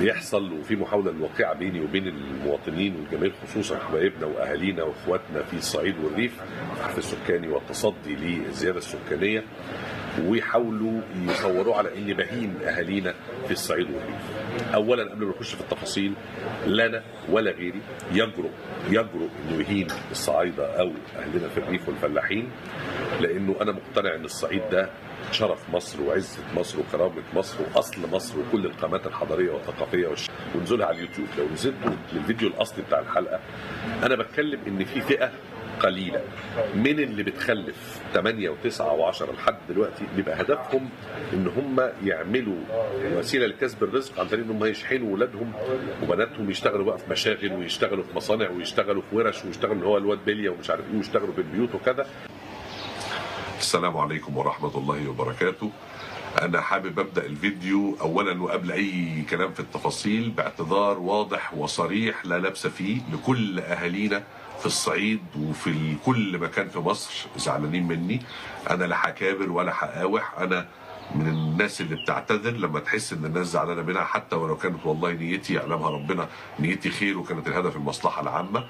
بيحصل وفي محاوله الواقعه بيني وبين المواطنين والجميع خصوصا حبايبنا واهالينا واخواتنا في الصعيد والريف في السكاني والتصدي للزياده السكانيه ويحاولوا يصوروه على ان بهيم اهالينا في الصعيد والريف. اولا قبل ما نخش في التفاصيل لا انا ولا غيري يجرؤ يجرؤ انه يهين الصعايده او اهلنا في الريف والفلاحين لانه انا مقتنع ان الصعيد ده شرف مصر وعزة مصر وكرامة مصر وأصل مصر وكل القامات الحضارية والثقافية والش... ونزولها على اليوتيوب لو نزلتوا للفيديو الأصلي بتاع الحلقة أنا بتكلم إن في فئة قليله من اللي بتخلف 8 و9 و10 لحد دلوقتي بيبقى هدفهم ان هم يعملوا وسيله لكسب الرزق عن طريق ان هم يشحنوا اولادهم وبناتهم يشتغلوا بقى في مشاغل ويشتغلوا في مصانع ويشتغلوا في ورش ويشتغلوا اللي هو الواد بليه ومش عارف ايه ويشتغلوا في البيوت وكذا السلام عليكم ورحمه الله وبركاته انا حابب ابدا الفيديو اولا وقبل اي كلام في التفاصيل باعتذار واضح وصريح لا لبس فيه لكل اهالينا في الصعيد وفي كل مكان في مصر زعلانين مني انا لا حكابر ولا حقاوح انا من الناس اللي بتعتذر لما تحس ان الناس زعلانه منها حتى ولو كانت والله نيتي يعلمها ربنا نيتي خير وكانت الهدف المصلحه العامه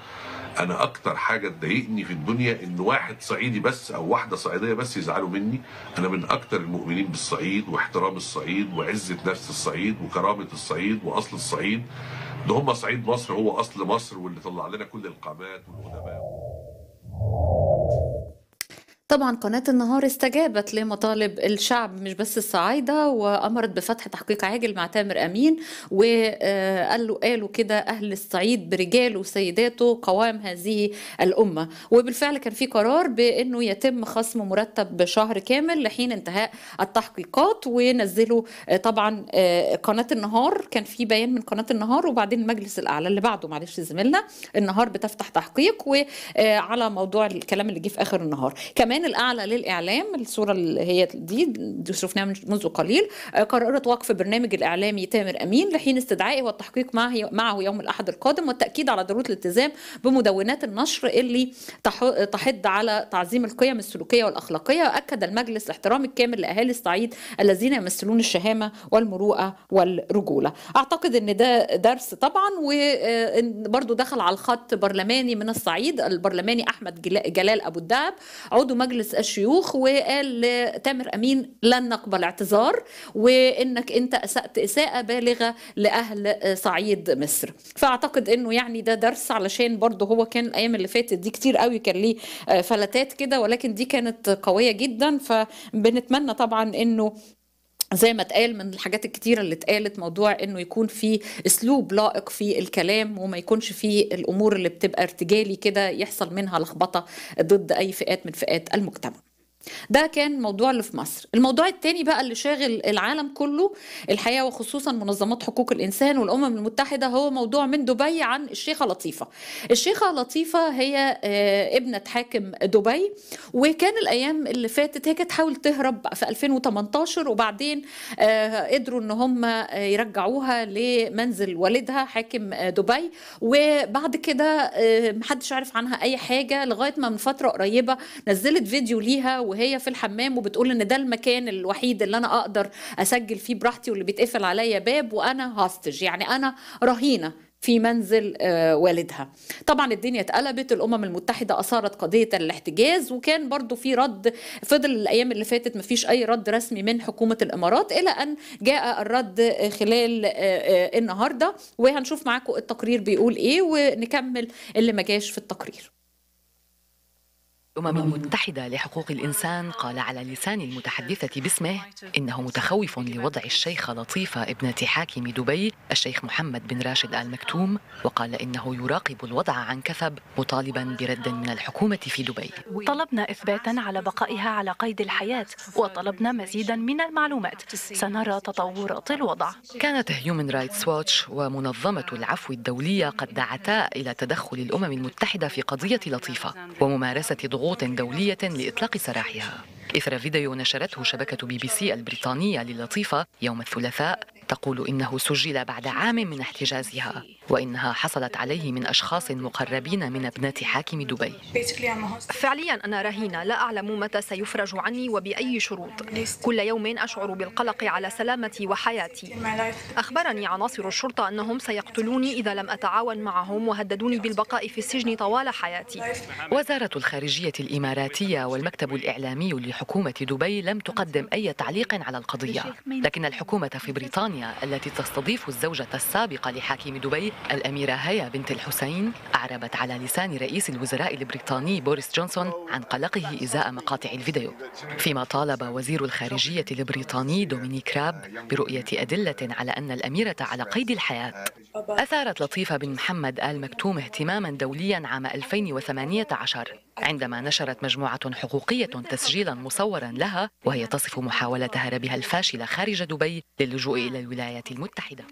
انا اكتر حاجه تضايقني في الدنيا ان واحد صعيدي بس او واحده صعيديه بس يزعلوا مني انا من اكتر المؤمنين بالصعيد واحترام الصعيد وعزه نفس الصعيد وكرامه الصعيد واصل الصعيد ده هم صعيد مصر هو اصل مصر واللي طلع لنا كل القامات والادباء طبعا قناة النهار استجابت لمطالب الشعب مش بس الصعايدة وأمرت بفتح تحقيق عاجل مع تامر أمين وقال له قالوا كده أهل الصعيد برجاله وسيداته قوام هذه الأمة وبالفعل كان في قرار بأنه يتم خصم مرتب بشهر كامل لحين انتهاء التحقيقات ونزلوا آه، طبعا آه، قناة النهار كان في بيان من قناة النهار وبعدين المجلس الأعلى اللي بعده معلش زميلنا النهار بتفتح تحقيق وعلى آه، موضوع الكلام اللي جه في آخر النهار كمان الامان الاعلى للاعلام الصوره اللي هي دي, دي شفناها منذ قليل آه، قررت وقف برنامج الاعلامي تامر امين لحين استدعائه والتحقيق معه معه يوم الاحد القادم والتاكيد على ضروره الالتزام بمدونات النشر اللي تحد على تعظيم القيم السلوكيه والاخلاقيه واكد المجلس الاحترام الكامل لاهالي الصعيد الذين يمثلون الشهامه والمروءه والرجوله اعتقد ان ده درس طبعا وبرضه آه، دخل على الخط برلماني من الصعيد البرلماني احمد جلال ابو الدهب عضو مجلس الشيوخ وقال لتامر امين لن نقبل اعتذار وانك انت اسات اساءه بالغه لاهل صعيد مصر فاعتقد انه يعني ده درس علشان برضه هو كان الايام اللي فاتت دي كتير قوي كان ليه فلتات كده ولكن دي كانت قويه جدا فبنتمنى طبعا انه زي ما اتقال من الحاجات الكتيره اللي اتقالت موضوع انه يكون في اسلوب لائق في الكلام وما يكونش في الامور اللي بتبقى ارتجالي كده يحصل منها لخبطه ضد اي فئات من فئات المجتمع ده كان موضوع اللي في مصر الموضوع التاني بقى اللي شاغل العالم كله الحقيقة وخصوصا منظمات حقوق الإنسان والأمم المتحدة هو موضوع من دبي عن الشيخة لطيفة الشيخة لطيفة هي آه، ابنة حاكم دبي وكان الأيام اللي فاتت هي كانت تحاول تهرب في 2018 وبعدين آه، قدروا ان هم آه، يرجعوها لمنزل والدها حاكم دبي وبعد كده محدش عارف عنها اي حاجه لغايه ما من فتره قريبه نزلت فيديو ليها و وهي في الحمام وبتقول ان ده المكان الوحيد اللي انا اقدر اسجل فيه براحتي واللي بيتقفل عليا باب وانا هاستج يعني انا رهينه في منزل آه، والدها طبعا الدنيا اتقلبت الامم المتحده اثارت قضيه الاحتجاز وكان برضو في رد فضل الايام اللي فاتت ما فيش اي رد رسمي من حكومه الامارات الى ان جاء الرد خلال آه، آه، النهارده وهنشوف معاكم التقرير بيقول ايه ونكمل اللي ما جاش في التقرير الأمم المتحدة لحقوق الإنسان قال على لسان المتحدثة باسمه إنه متخوف لوضع الشيخة لطيفة ابنة حاكم دبي الشيخ محمد بن راشد آل مكتوم وقال إنه يراقب الوضع عن كثب مطالبا برد من الحكومة في دبي طلبنا إثباتا على بقائها على قيد الحياة وطلبنا مزيدا من المعلومات سنرى تطورات الوضع كانت هيومن رايتس واتش ومنظمة العفو الدولية قد دعتا إلى تدخل الأمم المتحدة في قضية لطيفة وممارسة ضغوط ضغوط دولية لإطلاق سراحها إثر فيديو نشرته شبكة بي بي سي البريطانية للطيفة يوم الثلاثاء تقول إنه سجل بعد عام من احتجازها وإنها حصلت عليه من أشخاص مقربين من ابنات حاكم دبي فعليا أنا رهينة لا أعلم متى سيفرج عني وبأي شروط كل يوم أشعر بالقلق على سلامتي وحياتي أخبرني عناصر الشرطة أنهم سيقتلوني إذا لم أتعاون معهم وهددوني بالبقاء في السجن طوال حياتي وزارة الخارجية الإماراتية والمكتب الإعلامي لحكومة دبي لم تقدم أي تعليق على القضية لكن الحكومة في بريطانيا بريطانيا التي تستضيف الزوجة السابقة لحاكم دبي الأميرة هيا بنت الحسين أعربت على لسان رئيس الوزراء البريطاني بوريس جونسون عن قلقه إزاء مقاطع الفيديو فيما طالب وزير الخارجية البريطاني دومينيك راب برؤية أدلة على أن الأميرة على قيد الحياة أثارت لطيفة بن محمد آل مكتوم اهتماما دوليا عام 2018 عندما نشرت مجموعة حقوقية تسجيلا مصورا لها وهي تصف محاولة هربها الفاشلة خارج دبي للجوء إلى الولايات المتحدة.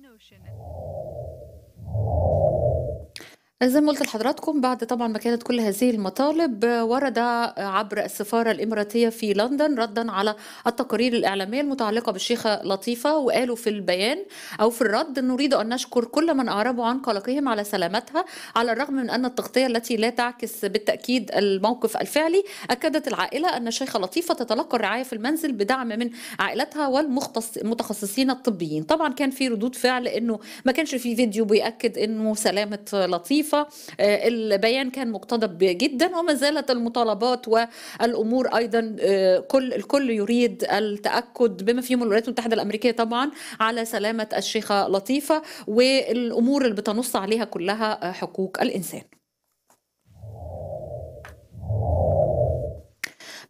زي ما قلت لحضراتكم بعد طبعا ما كانت كل هذه المطالب ورد عبر السفارة الإماراتية في لندن ردا على التقارير الإعلامية المتعلقة بالشيخة لطيفة وقالوا في البيان أو في الرد نريد أن نشكر كل من أعربوا عن قلقهم على سلامتها على الرغم من أن التغطية التي لا تعكس بالتأكيد الموقف الفعلي أكدت العائلة أن الشيخة لطيفة تتلقى الرعاية في المنزل بدعم من عائلتها والمتخصصين الطبيين طبعا كان في ردود فعل أنه ما كانش في فيديو بيأكد أنه سلامة لطيفة الصحيفه آه، البيان كان مقتضب جدا وما زالت المطالبات والأمور أيضا آه، كل الكل يريد التأكد بما فيهم الولايات المتحدة الأمريكية طبعا على سلامة الشيخة لطيفة والأمور اللي بتنص عليها كلها حقوق الإنسان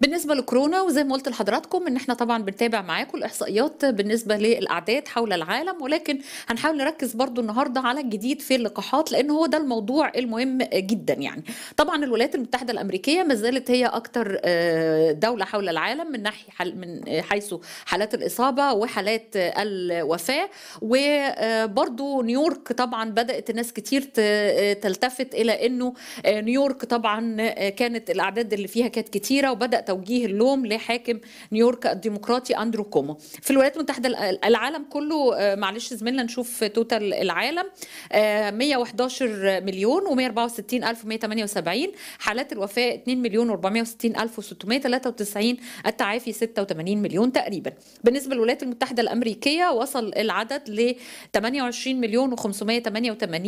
بالنسبه لكورونا وزي ما قلت لحضراتكم ان احنا طبعا بنتابع معاكم الاحصائيات بالنسبه للاعداد حول العالم ولكن هنحاول نركز برضو النهارده على الجديد في اللقاحات لان هو ده الموضوع المهم جدا يعني طبعا الولايات المتحده الامريكيه ما زالت هي اكتر آه، دوله حول العالم من ناحيه من حيث حالات الاصابه وحالات الوفاه وبرضو آه، نيويورك طبعا بدات ناس كتير تلتفت الى انه آه، نيويورك طبعا كانت الاعداد اللي فيها كانت كتيره وبدات توجيه اللوم لحاكم نيويورك الديمقراطي اندرو كومو في الولايات المتحده العالم كله آه، معلش زميلنا نشوف توتال العالم 111 آه، مليون و 164178 حالات الوفاه 2 مليون و460 الف و693 التعافي 86 مليون تقريبا بالنسبه للولايات المتحده الامريكيه وصل العدد ل 28 مليون و588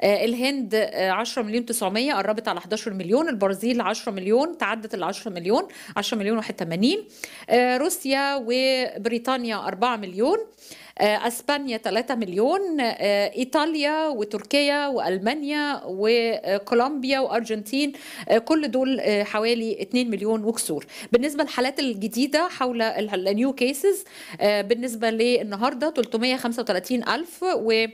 آه، الهند 10 مليون 900 قربت على 11 مليون البرازيل 10 مليون تعدت ال 10 مليون 10 مليون و80 آه، روسيا وبريطانيا 4 مليون آه، اسبانيا 3 مليون آه، ايطاليا وتركيا والمانيا وكولومبيا وارجنتين كل دول حوالي 2 مليون وكسور بالنسبه للحالات الجديده حول النيو كيسز بالنسبه للنهارده 335 الف و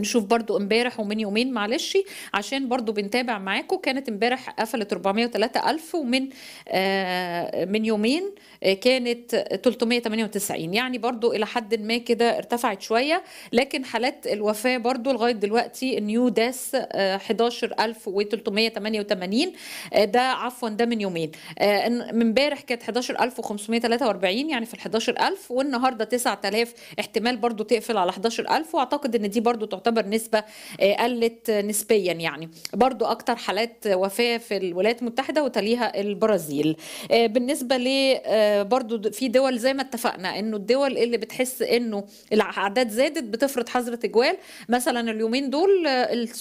نشوف برضو امبارح ومن يومين معلش عشان برضو بنتابع معاكم كانت امبارح قفلت 403 ألف ومن آه من يومين آه، كانت 398 يعني برضو إلى حد ما كده ارتفعت شوية لكن حالات الوفاة برضو لغاية دلوقتي نيو داس 11388 ده عفوا ده من يومين آه، من امبارح كانت 11543 يعني في ال 11000 والنهارده 9000 احتمال برضو تقفل على 11000 واعتقد ان دي برضو تعتبر تعتبر نسبة آه، قلت نسبيا يعني برضو أكتر حالات وفاة في الولايات المتحدة وتليها البرازيل آه، بالنسبة ل آه، برضو في دول زي ما اتفقنا انه الدول اللي بتحس انه الاعداد زادت بتفرض حظر تجوال مثلا اليومين دول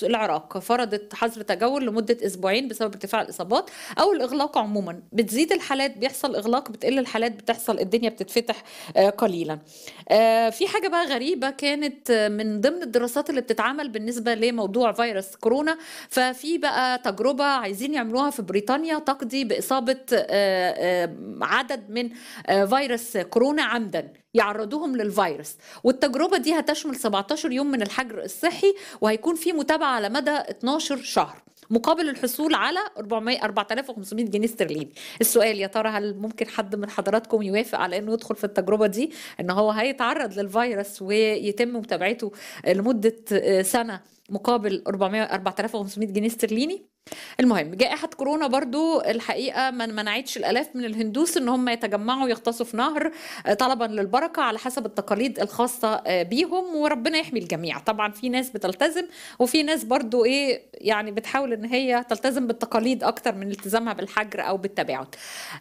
العراق فرضت حظر تجول لمده اسبوعين بسبب ارتفاع الاصابات او الاغلاق عموما بتزيد الحالات بيحصل اغلاق بتقل الحالات بتحصل الدنيا بتتفتح قليلا في حاجه بقى غريبه كانت من ضمن الدراسات اللي بتتعمل بالنسبه لموضوع فيروس كورونا ففي بقى تجربه عايزين يعملوها في بريطانيا تقضي باصابه آه، آه، عدد من آه، فيروس كورونا عمدا يعرضوهم للفيروس والتجربة دي هتشمل 17 يوم من الحجر الصحي وهيكون في متابعة على مدى 12 شهر مقابل الحصول على 400 4500 جنيه استرليني السؤال يا ترى هل ممكن حد من حضراتكم يوافق على انه يدخل في التجربه دي ان هو هيتعرض للفيروس ويتم متابعته لمده آه، سنه مقابل 400 4500 جنيه استرليني المهم جائحة كورونا برضو الحقيقة ما منعتش الألاف من الهندوس إن هم يتجمعوا يغطسوا في نهر آه، طلبا للبركة على حسب التقاليد الخاصة آه، بيهم وربنا يحمي الجميع طبعا في ناس بتلتزم وفي ناس برضو إيه يعني بتحاول إن هي تلتزم بالتقاليد أكتر من التزامها بالحجر أو بالتباعد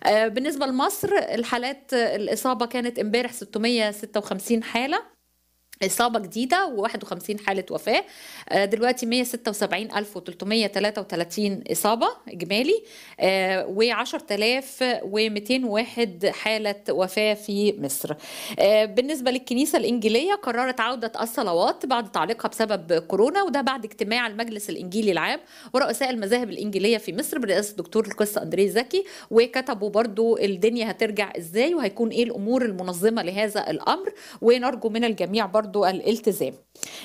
آه، بالنسبة لمصر الحالات الإصابة كانت امبارح 656 حالة إصابة جديدة و51 حالة وفاة آه، دلوقتي 176333 إصابة إجمالي آه، و10201 حالة وفاة في مصر آه، بالنسبة للكنيسة الإنجيلية قررت عودة الصلوات بعد تعليقها بسبب كورونا وده بعد اجتماع المجلس الإنجيلي العام ورؤساء المذاهب الإنجيلية في مصر برئاسة الدكتور القس أندريه زكي وكتبوا برضو الدنيا هترجع إزاي وهيكون إيه الأمور المنظمة لهذا الأمر ونرجو من الجميع برضو برضو الالتزام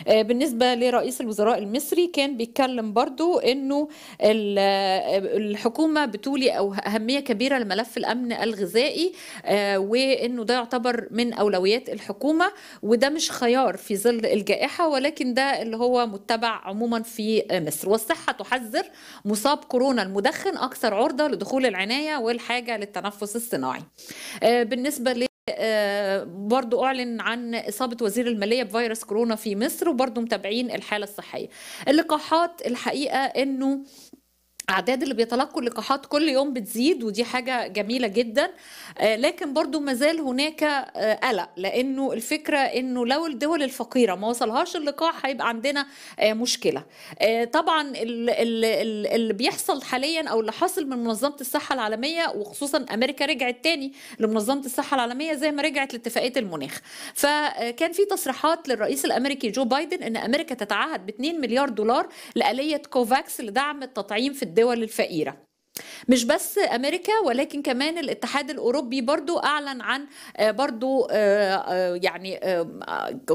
آه، بالنسبة لرئيس الوزراء المصري كان بيتكلم برضو أنه آه، الحكومة بتولي أو أهمية كبيرة لملف الأمن الغذائي آه، وأنه ده يعتبر من أولويات الحكومة وده مش خيار في ظل الجائحة ولكن ده اللي هو متبع عموما في مصر والصحة تحذر مصاب كورونا المدخن أكثر عرضة لدخول العناية والحاجة للتنفس الصناعي بالنسبة آه، برضو أعلن عن إصابة وزير المالية بفيروس كورونا في مصر وبرضو متابعين الحالة الصحية اللقاحات الحقيقة أنه اعداد اللي بيتلقوا اللقاحات كل يوم بتزيد ودي حاجه جميله جدا آه، لكن برضو مازال هناك آه، قلق لانه الفكره انه لو الدول الفقيره ما وصلهاش اللقاح هيبقى عندنا آه، مشكله طبعا اللي بيحصل حاليا او اللي حاصل من منظمه الصحه العالميه وخصوصا امريكا رجعت تاني لمنظمه الصحه العالميه زي ما رجعت لاتفاقيه المناخ فكان في تصريحات للرئيس الامريكي جو بايدن ان امريكا تتعهد ب 2 مليار دولار لاليه كوفاكس لدعم التطعيم في الدول الدول الفقيره مش بس امريكا ولكن كمان الاتحاد الاوروبي برضو اعلن عن آه، برضو آه، آه، يعني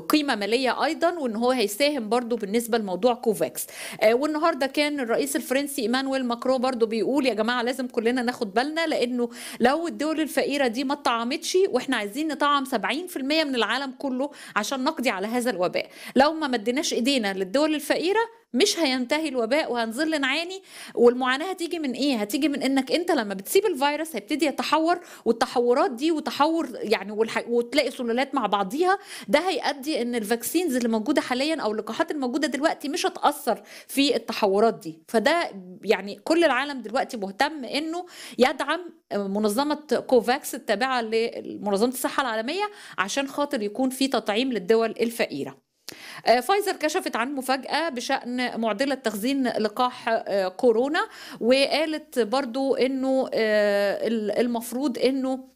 قيمه ماليه ايضا وان هو هيساهم برضو بالنسبه لموضوع كوفاكس والنهارده كان الرئيس الفرنسي ايمانويل ماكرو برضو بيقول يا جماعه لازم كلنا ناخد بالنا لانه لو الدول الفقيره دي ما طعمتش واحنا عايزين نطعم 70% من العالم كله عشان نقضي على هذا الوباء لو ما مديناش ايدينا للدول الفقيره مش هينتهي الوباء وهنظل نعاني والمعاناه هتيجي من ايه؟ هتيجي من انك انت لما بتسيب الفيروس هيبتدي يتحور والتحورات دي وتحور يعني والح... وتلاقي سلالات مع بعضيها ده هيؤدي ان الفاكسينز اللي موجوده حاليا او اللقاحات الموجوده دلوقتي مش هتاثر في التحورات دي فده يعني كل العالم دلوقتي مهتم انه يدعم منظمه كوفاكس التابعه لمنظمه الصحه العالميه عشان خاطر يكون في تطعيم للدول الفقيره آه، فايزر كشفت عن مفاجأة بشأن معضلة تخزين لقاح آه، كورونا وقالت برضو أنه آه، المفروض أنه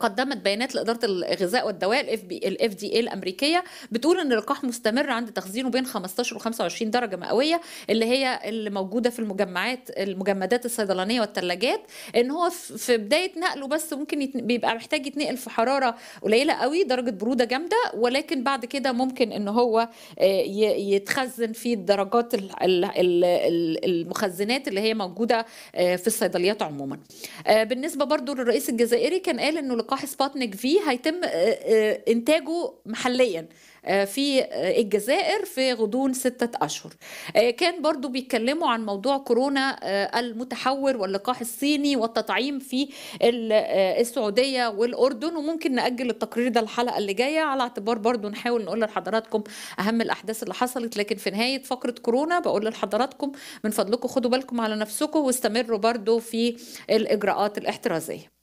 قدمت بيانات لاداره الغذاء والدواء الاف بي الاف دي الامريكيه بتقول ان اللقاح مستمر عند تخزينه بين 15 و 25 درجه مئويه اللي هي اللي موجوده في المجمعات المجمدات الصيدلانيه والثلاجات ان هو في بدايه نقله بس ممكن يتن... بيبقى محتاج يتنقل في حراره قليله قوي درجه بروده جامده ولكن بعد كده ممكن ان هو آه، يتخزن في الدرجات المخزنات اللي هي موجوده آه، في الصيدليات عموما آه، بالنسبه برضو للرئيس الجزائري كان قال ان انه لقاح سبوتنيك في هيتم آه، آه، انتاجه محليا آه، في الجزائر في غضون ستة أشهر كان برضو بيتكلموا عن موضوع كورونا المتحور واللقاح الصيني والتطعيم في السعودية والأردن وممكن نأجل التقرير ده الحلقة اللي جاية على اعتبار برضو نحاول نقول لحضراتكم أهم الأحداث اللي حصلت لكن في نهاية فقرة كورونا بقول لحضراتكم من فضلكم خدوا بالكم على نفسكم واستمروا برضو في الإجراءات الاحترازية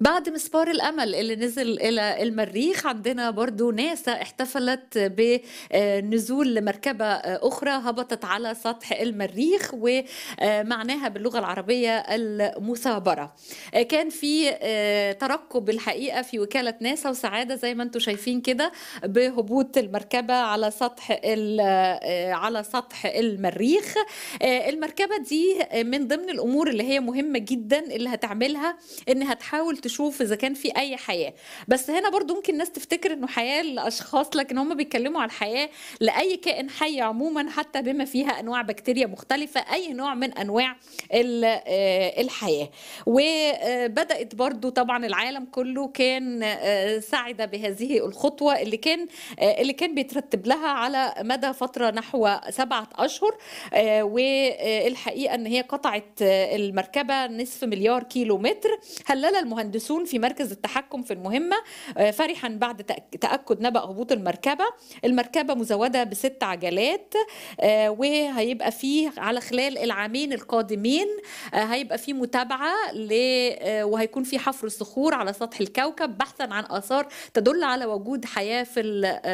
بعد مسبار الأمل اللي نزل إلى المريخ عندنا برضو ناسا احتفلت بنزول مركبة أخرى هبطت على سطح المريخ ومعناها باللغة العربية المثابرة كان في آه، ترقب الحقيقة في وكالة ناسا وسعادة زي ما انتم شايفين كده بهبوط المركبة على سطح آه، على سطح المريخ آه، المركبة دي من ضمن الأمور اللي هي مهمة جدا اللي هتعملها إنها تحاول تشوف اذا كان في اي حياه بس هنا برضو ممكن الناس تفتكر انه حياه لاشخاص لكن هم بيتكلموا على الحياه لاي كائن حي عموما حتى بما فيها انواع بكتيريا مختلفه اي نوع من انواع آه، الحياه وبدات برضو طبعا العالم كله كان آه، سعد بهذه الخطوه اللي كان آه، اللي كان بيترتب لها على مدى فتره نحو سبعه اشهر والحقيقه ان هي قطعت المركبه نصف مليار كيلو متر هلل المهندس المدرسون في مركز التحكم في المهمة آه، فرحا بعد تأكد نبأ هبوط المركبة المركبة مزودة بست عجلات آه، وهيبقى فيه على خلال العامين القادمين آه، هيبقى فيه متابعة ل... وهيكون في حفر صخور على سطح الكوكب بحثا عن آثار تدل على وجود حياة في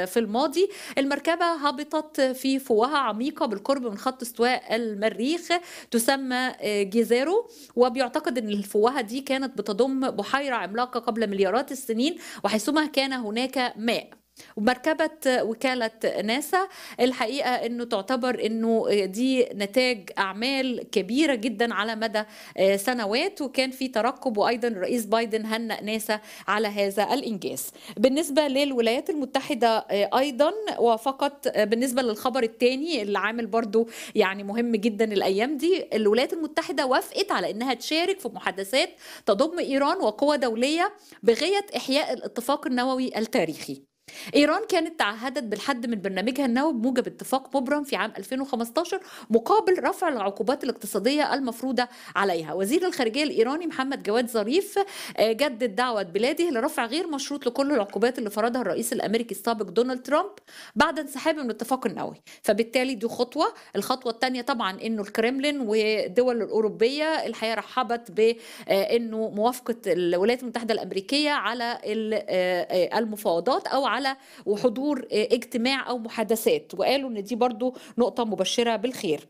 في الماضي المركبة هبطت في فوهة عميقة بالقرب من خط استواء المريخ تسمى جيزيرو وبيعتقد أن الفوهة دي كانت بتضم بحيرة بحيرة عملاقة قبل مليارات السنين وحيثما كان هناك ماء ومركبة وكالة ناسا الحقيقة أنه تعتبر أنه دي نتاج أعمال كبيرة جدا على مدى آه، سنوات وكان في ترقب وأيضا الرئيس بايدن هنأ ناسا على هذا الإنجاز بالنسبة للولايات المتحدة آه، أيضا وفقط آه، بالنسبة للخبر الثاني اللي عامل برضو يعني مهم جدا الأيام دي الولايات المتحدة وافقت على أنها تشارك في محادثات تضم إيران وقوى دولية بغية إحياء الاتفاق النووي التاريخي إيران كانت تعهدت بالحد من برنامجها النووي بموجب اتفاق مبرم في عام 2015 مقابل رفع العقوبات الاقتصادية المفروضة عليها وزير الخارجية الإيراني محمد جواد ظريف آه، جدد دعوة بلاده لرفع غير مشروط لكل العقوبات اللي فرضها الرئيس الأمريكي السابق دونالد ترامب بعد انسحابه من الاتفاق النووي فبالتالي دي خطوة الخطوة الثانية طبعا أنه الكرملين والدول الأوروبية الحقيقة رحبت بأنه آه، موافقة الولايات المتحدة الأمريكية على آه، المفاوضات أو على على وحضور آه، اجتماع او محادثات وقالوا ان دي برضو نقطه مبشره بالخير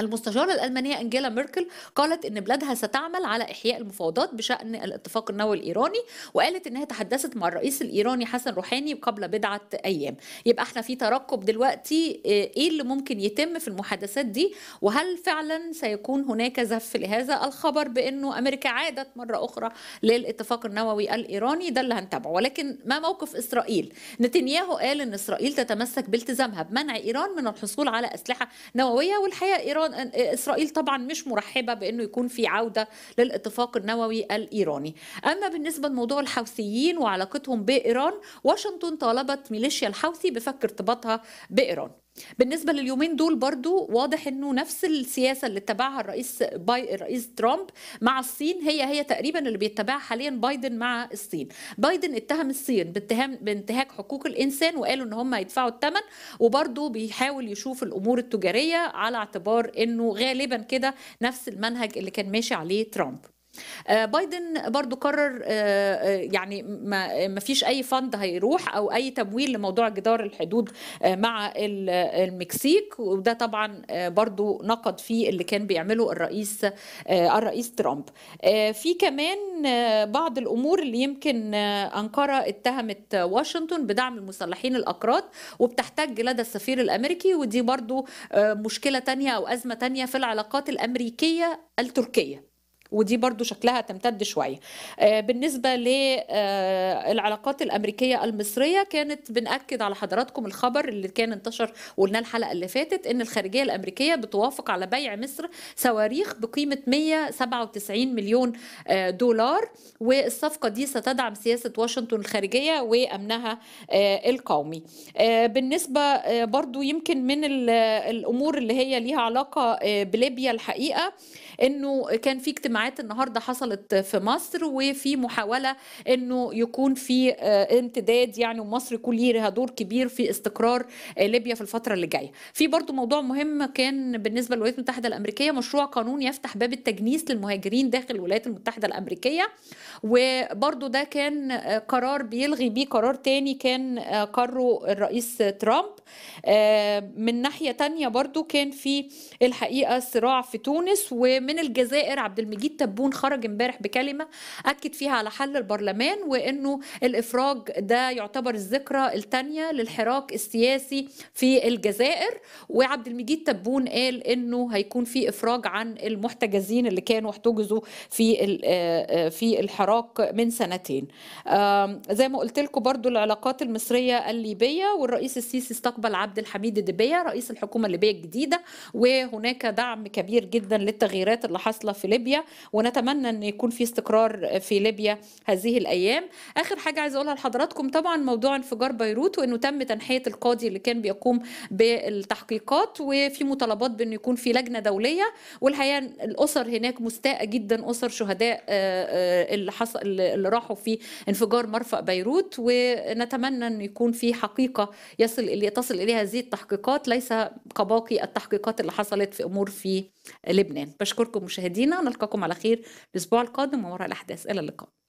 المستشارة الألمانية أنجيلا ميركل قالت أن بلادها ستعمل على إحياء المفاوضات بشأن الاتفاق النووي الإيراني وقالت أنها تحدثت مع الرئيس الإيراني حسن روحاني قبل بضعة أيام يبقى احنا في ترقب دلوقتي آه، إيه اللي ممكن يتم في المحادثات دي وهل فعلا سيكون هناك زف لهذا الخبر بأنه أمريكا عادت مرة أخرى للاتفاق النووي الإيراني ده اللي هنتابعه ولكن ما موقف إسرائيل نتنياهو قال أن إسرائيل تتمسك بالتزامها بمنع إيران من الحصول على أسلحة نووية والحقيقة إيران اسرائيل طبعا مش مرحبه بانه يكون في عوده للاتفاق النووي الايراني اما بالنسبه لموضوع الحوثيين وعلاقتهم بايران واشنطن طالبت ميليشيا الحوثي بفك ارتباطها بايران بالنسبه لليومين دول برضو واضح انه نفس السياسه اللي اتبعها الرئيس باي الرئيس ترامب مع الصين هي هي تقريبا اللي بيتبعها حاليا بايدن مع الصين بايدن اتهم الصين باتهام بانتهاك حقوق الانسان وقالوا ان هم هيدفعوا الثمن وبرضو بيحاول يشوف الامور التجاريه على اعتبار انه غالبا كده نفس المنهج اللي كان ماشي عليه ترامب آه، بايدن برضو قرر آه، آه، يعني ما فيش اي فند هيروح او اي تمويل لموضوع جدار الحدود مع المكسيك وده طبعا برضو نقد فيه اللي كان بيعمله الرئيس الرئيس ترامب في كمان بعض الامور اللي يمكن انقره اتهمت واشنطن بدعم المسلحين الاكراد وبتحتج لدى السفير الامريكي ودي برضو مشكله تانية او ازمه تانية في العلاقات الامريكيه التركيه ودي برضو شكلها تمتد شوية آه، بالنسبة للعلاقات آه، الأمريكية المصرية كانت بنأكد على حضراتكم الخبر اللي كان انتشر وقلنا الحلقة اللي فاتت إن الخارجية الأمريكية بتوافق على بيع مصر صواريخ بقيمة 197 مليون آه، دولار والصفقة دي ستدعم سياسة واشنطن الخارجية وأمنها القومي بالنسبة برضو يمكن من الأمور اللي هي ليها علاقة بليبيا الحقيقة انه كان في اجتماعات النهارده حصلت في مصر وفي محاوله انه يكون في آه، امتداد يعني ومصر يكون ليها دور كبير في استقرار آه، ليبيا في الفتره اللي جايه. في برضو موضوع مهم كان بالنسبه للولايات المتحده الامريكيه مشروع قانون يفتح باب التجنيس للمهاجرين داخل الولايات المتحده الامريكيه وبرضو ده كان آه، قرار بيلغي بيه قرار تاني كان قرره الرئيس ترامب من ناحيه تانية برضو كان في الحقيقه صراع في تونس ومن من الجزائر عبد المجيد تبون خرج امبارح بكلمه اكد فيها على حل البرلمان وانه الافراج ده يعتبر الذكرى الثانيه للحراك السياسي في الجزائر وعبد المجيد تبون قال انه هيكون في افراج عن المحتجزين اللي كانوا احتجزوا في آه، آه، في الحراك من سنتين زي ما قلت لكم برضو العلاقات المصريه الليبيه والرئيس السيسي استقبل عبد الحميد دبيه رئيس الحكومه الليبيه الجديده وهناك دعم كبير جدا للتغييرات التحولات اللي حاصله في ليبيا ونتمنى ان يكون في استقرار في ليبيا هذه الايام اخر حاجه عايز اقولها لحضراتكم طبعا موضوع انفجار بيروت وانه تم تنحيه القاضي اللي كان بيقوم بالتحقيقات وفي مطالبات بان يكون في لجنه دوليه والحقيقه الاسر هناك مستاءه جدا اسر شهداء آه، آه، اللي حصل اللي راحوا في انفجار مرفأ بيروت ونتمنى ان يكون في حقيقه يصل تصل اليها هذه التحقيقات ليس كباقي التحقيقات اللي حصلت في امور في لبنان بشكركم مشاهدينا نلقاكم على خير الأسبوع القادم ووراء الأحداث إلى اللقاء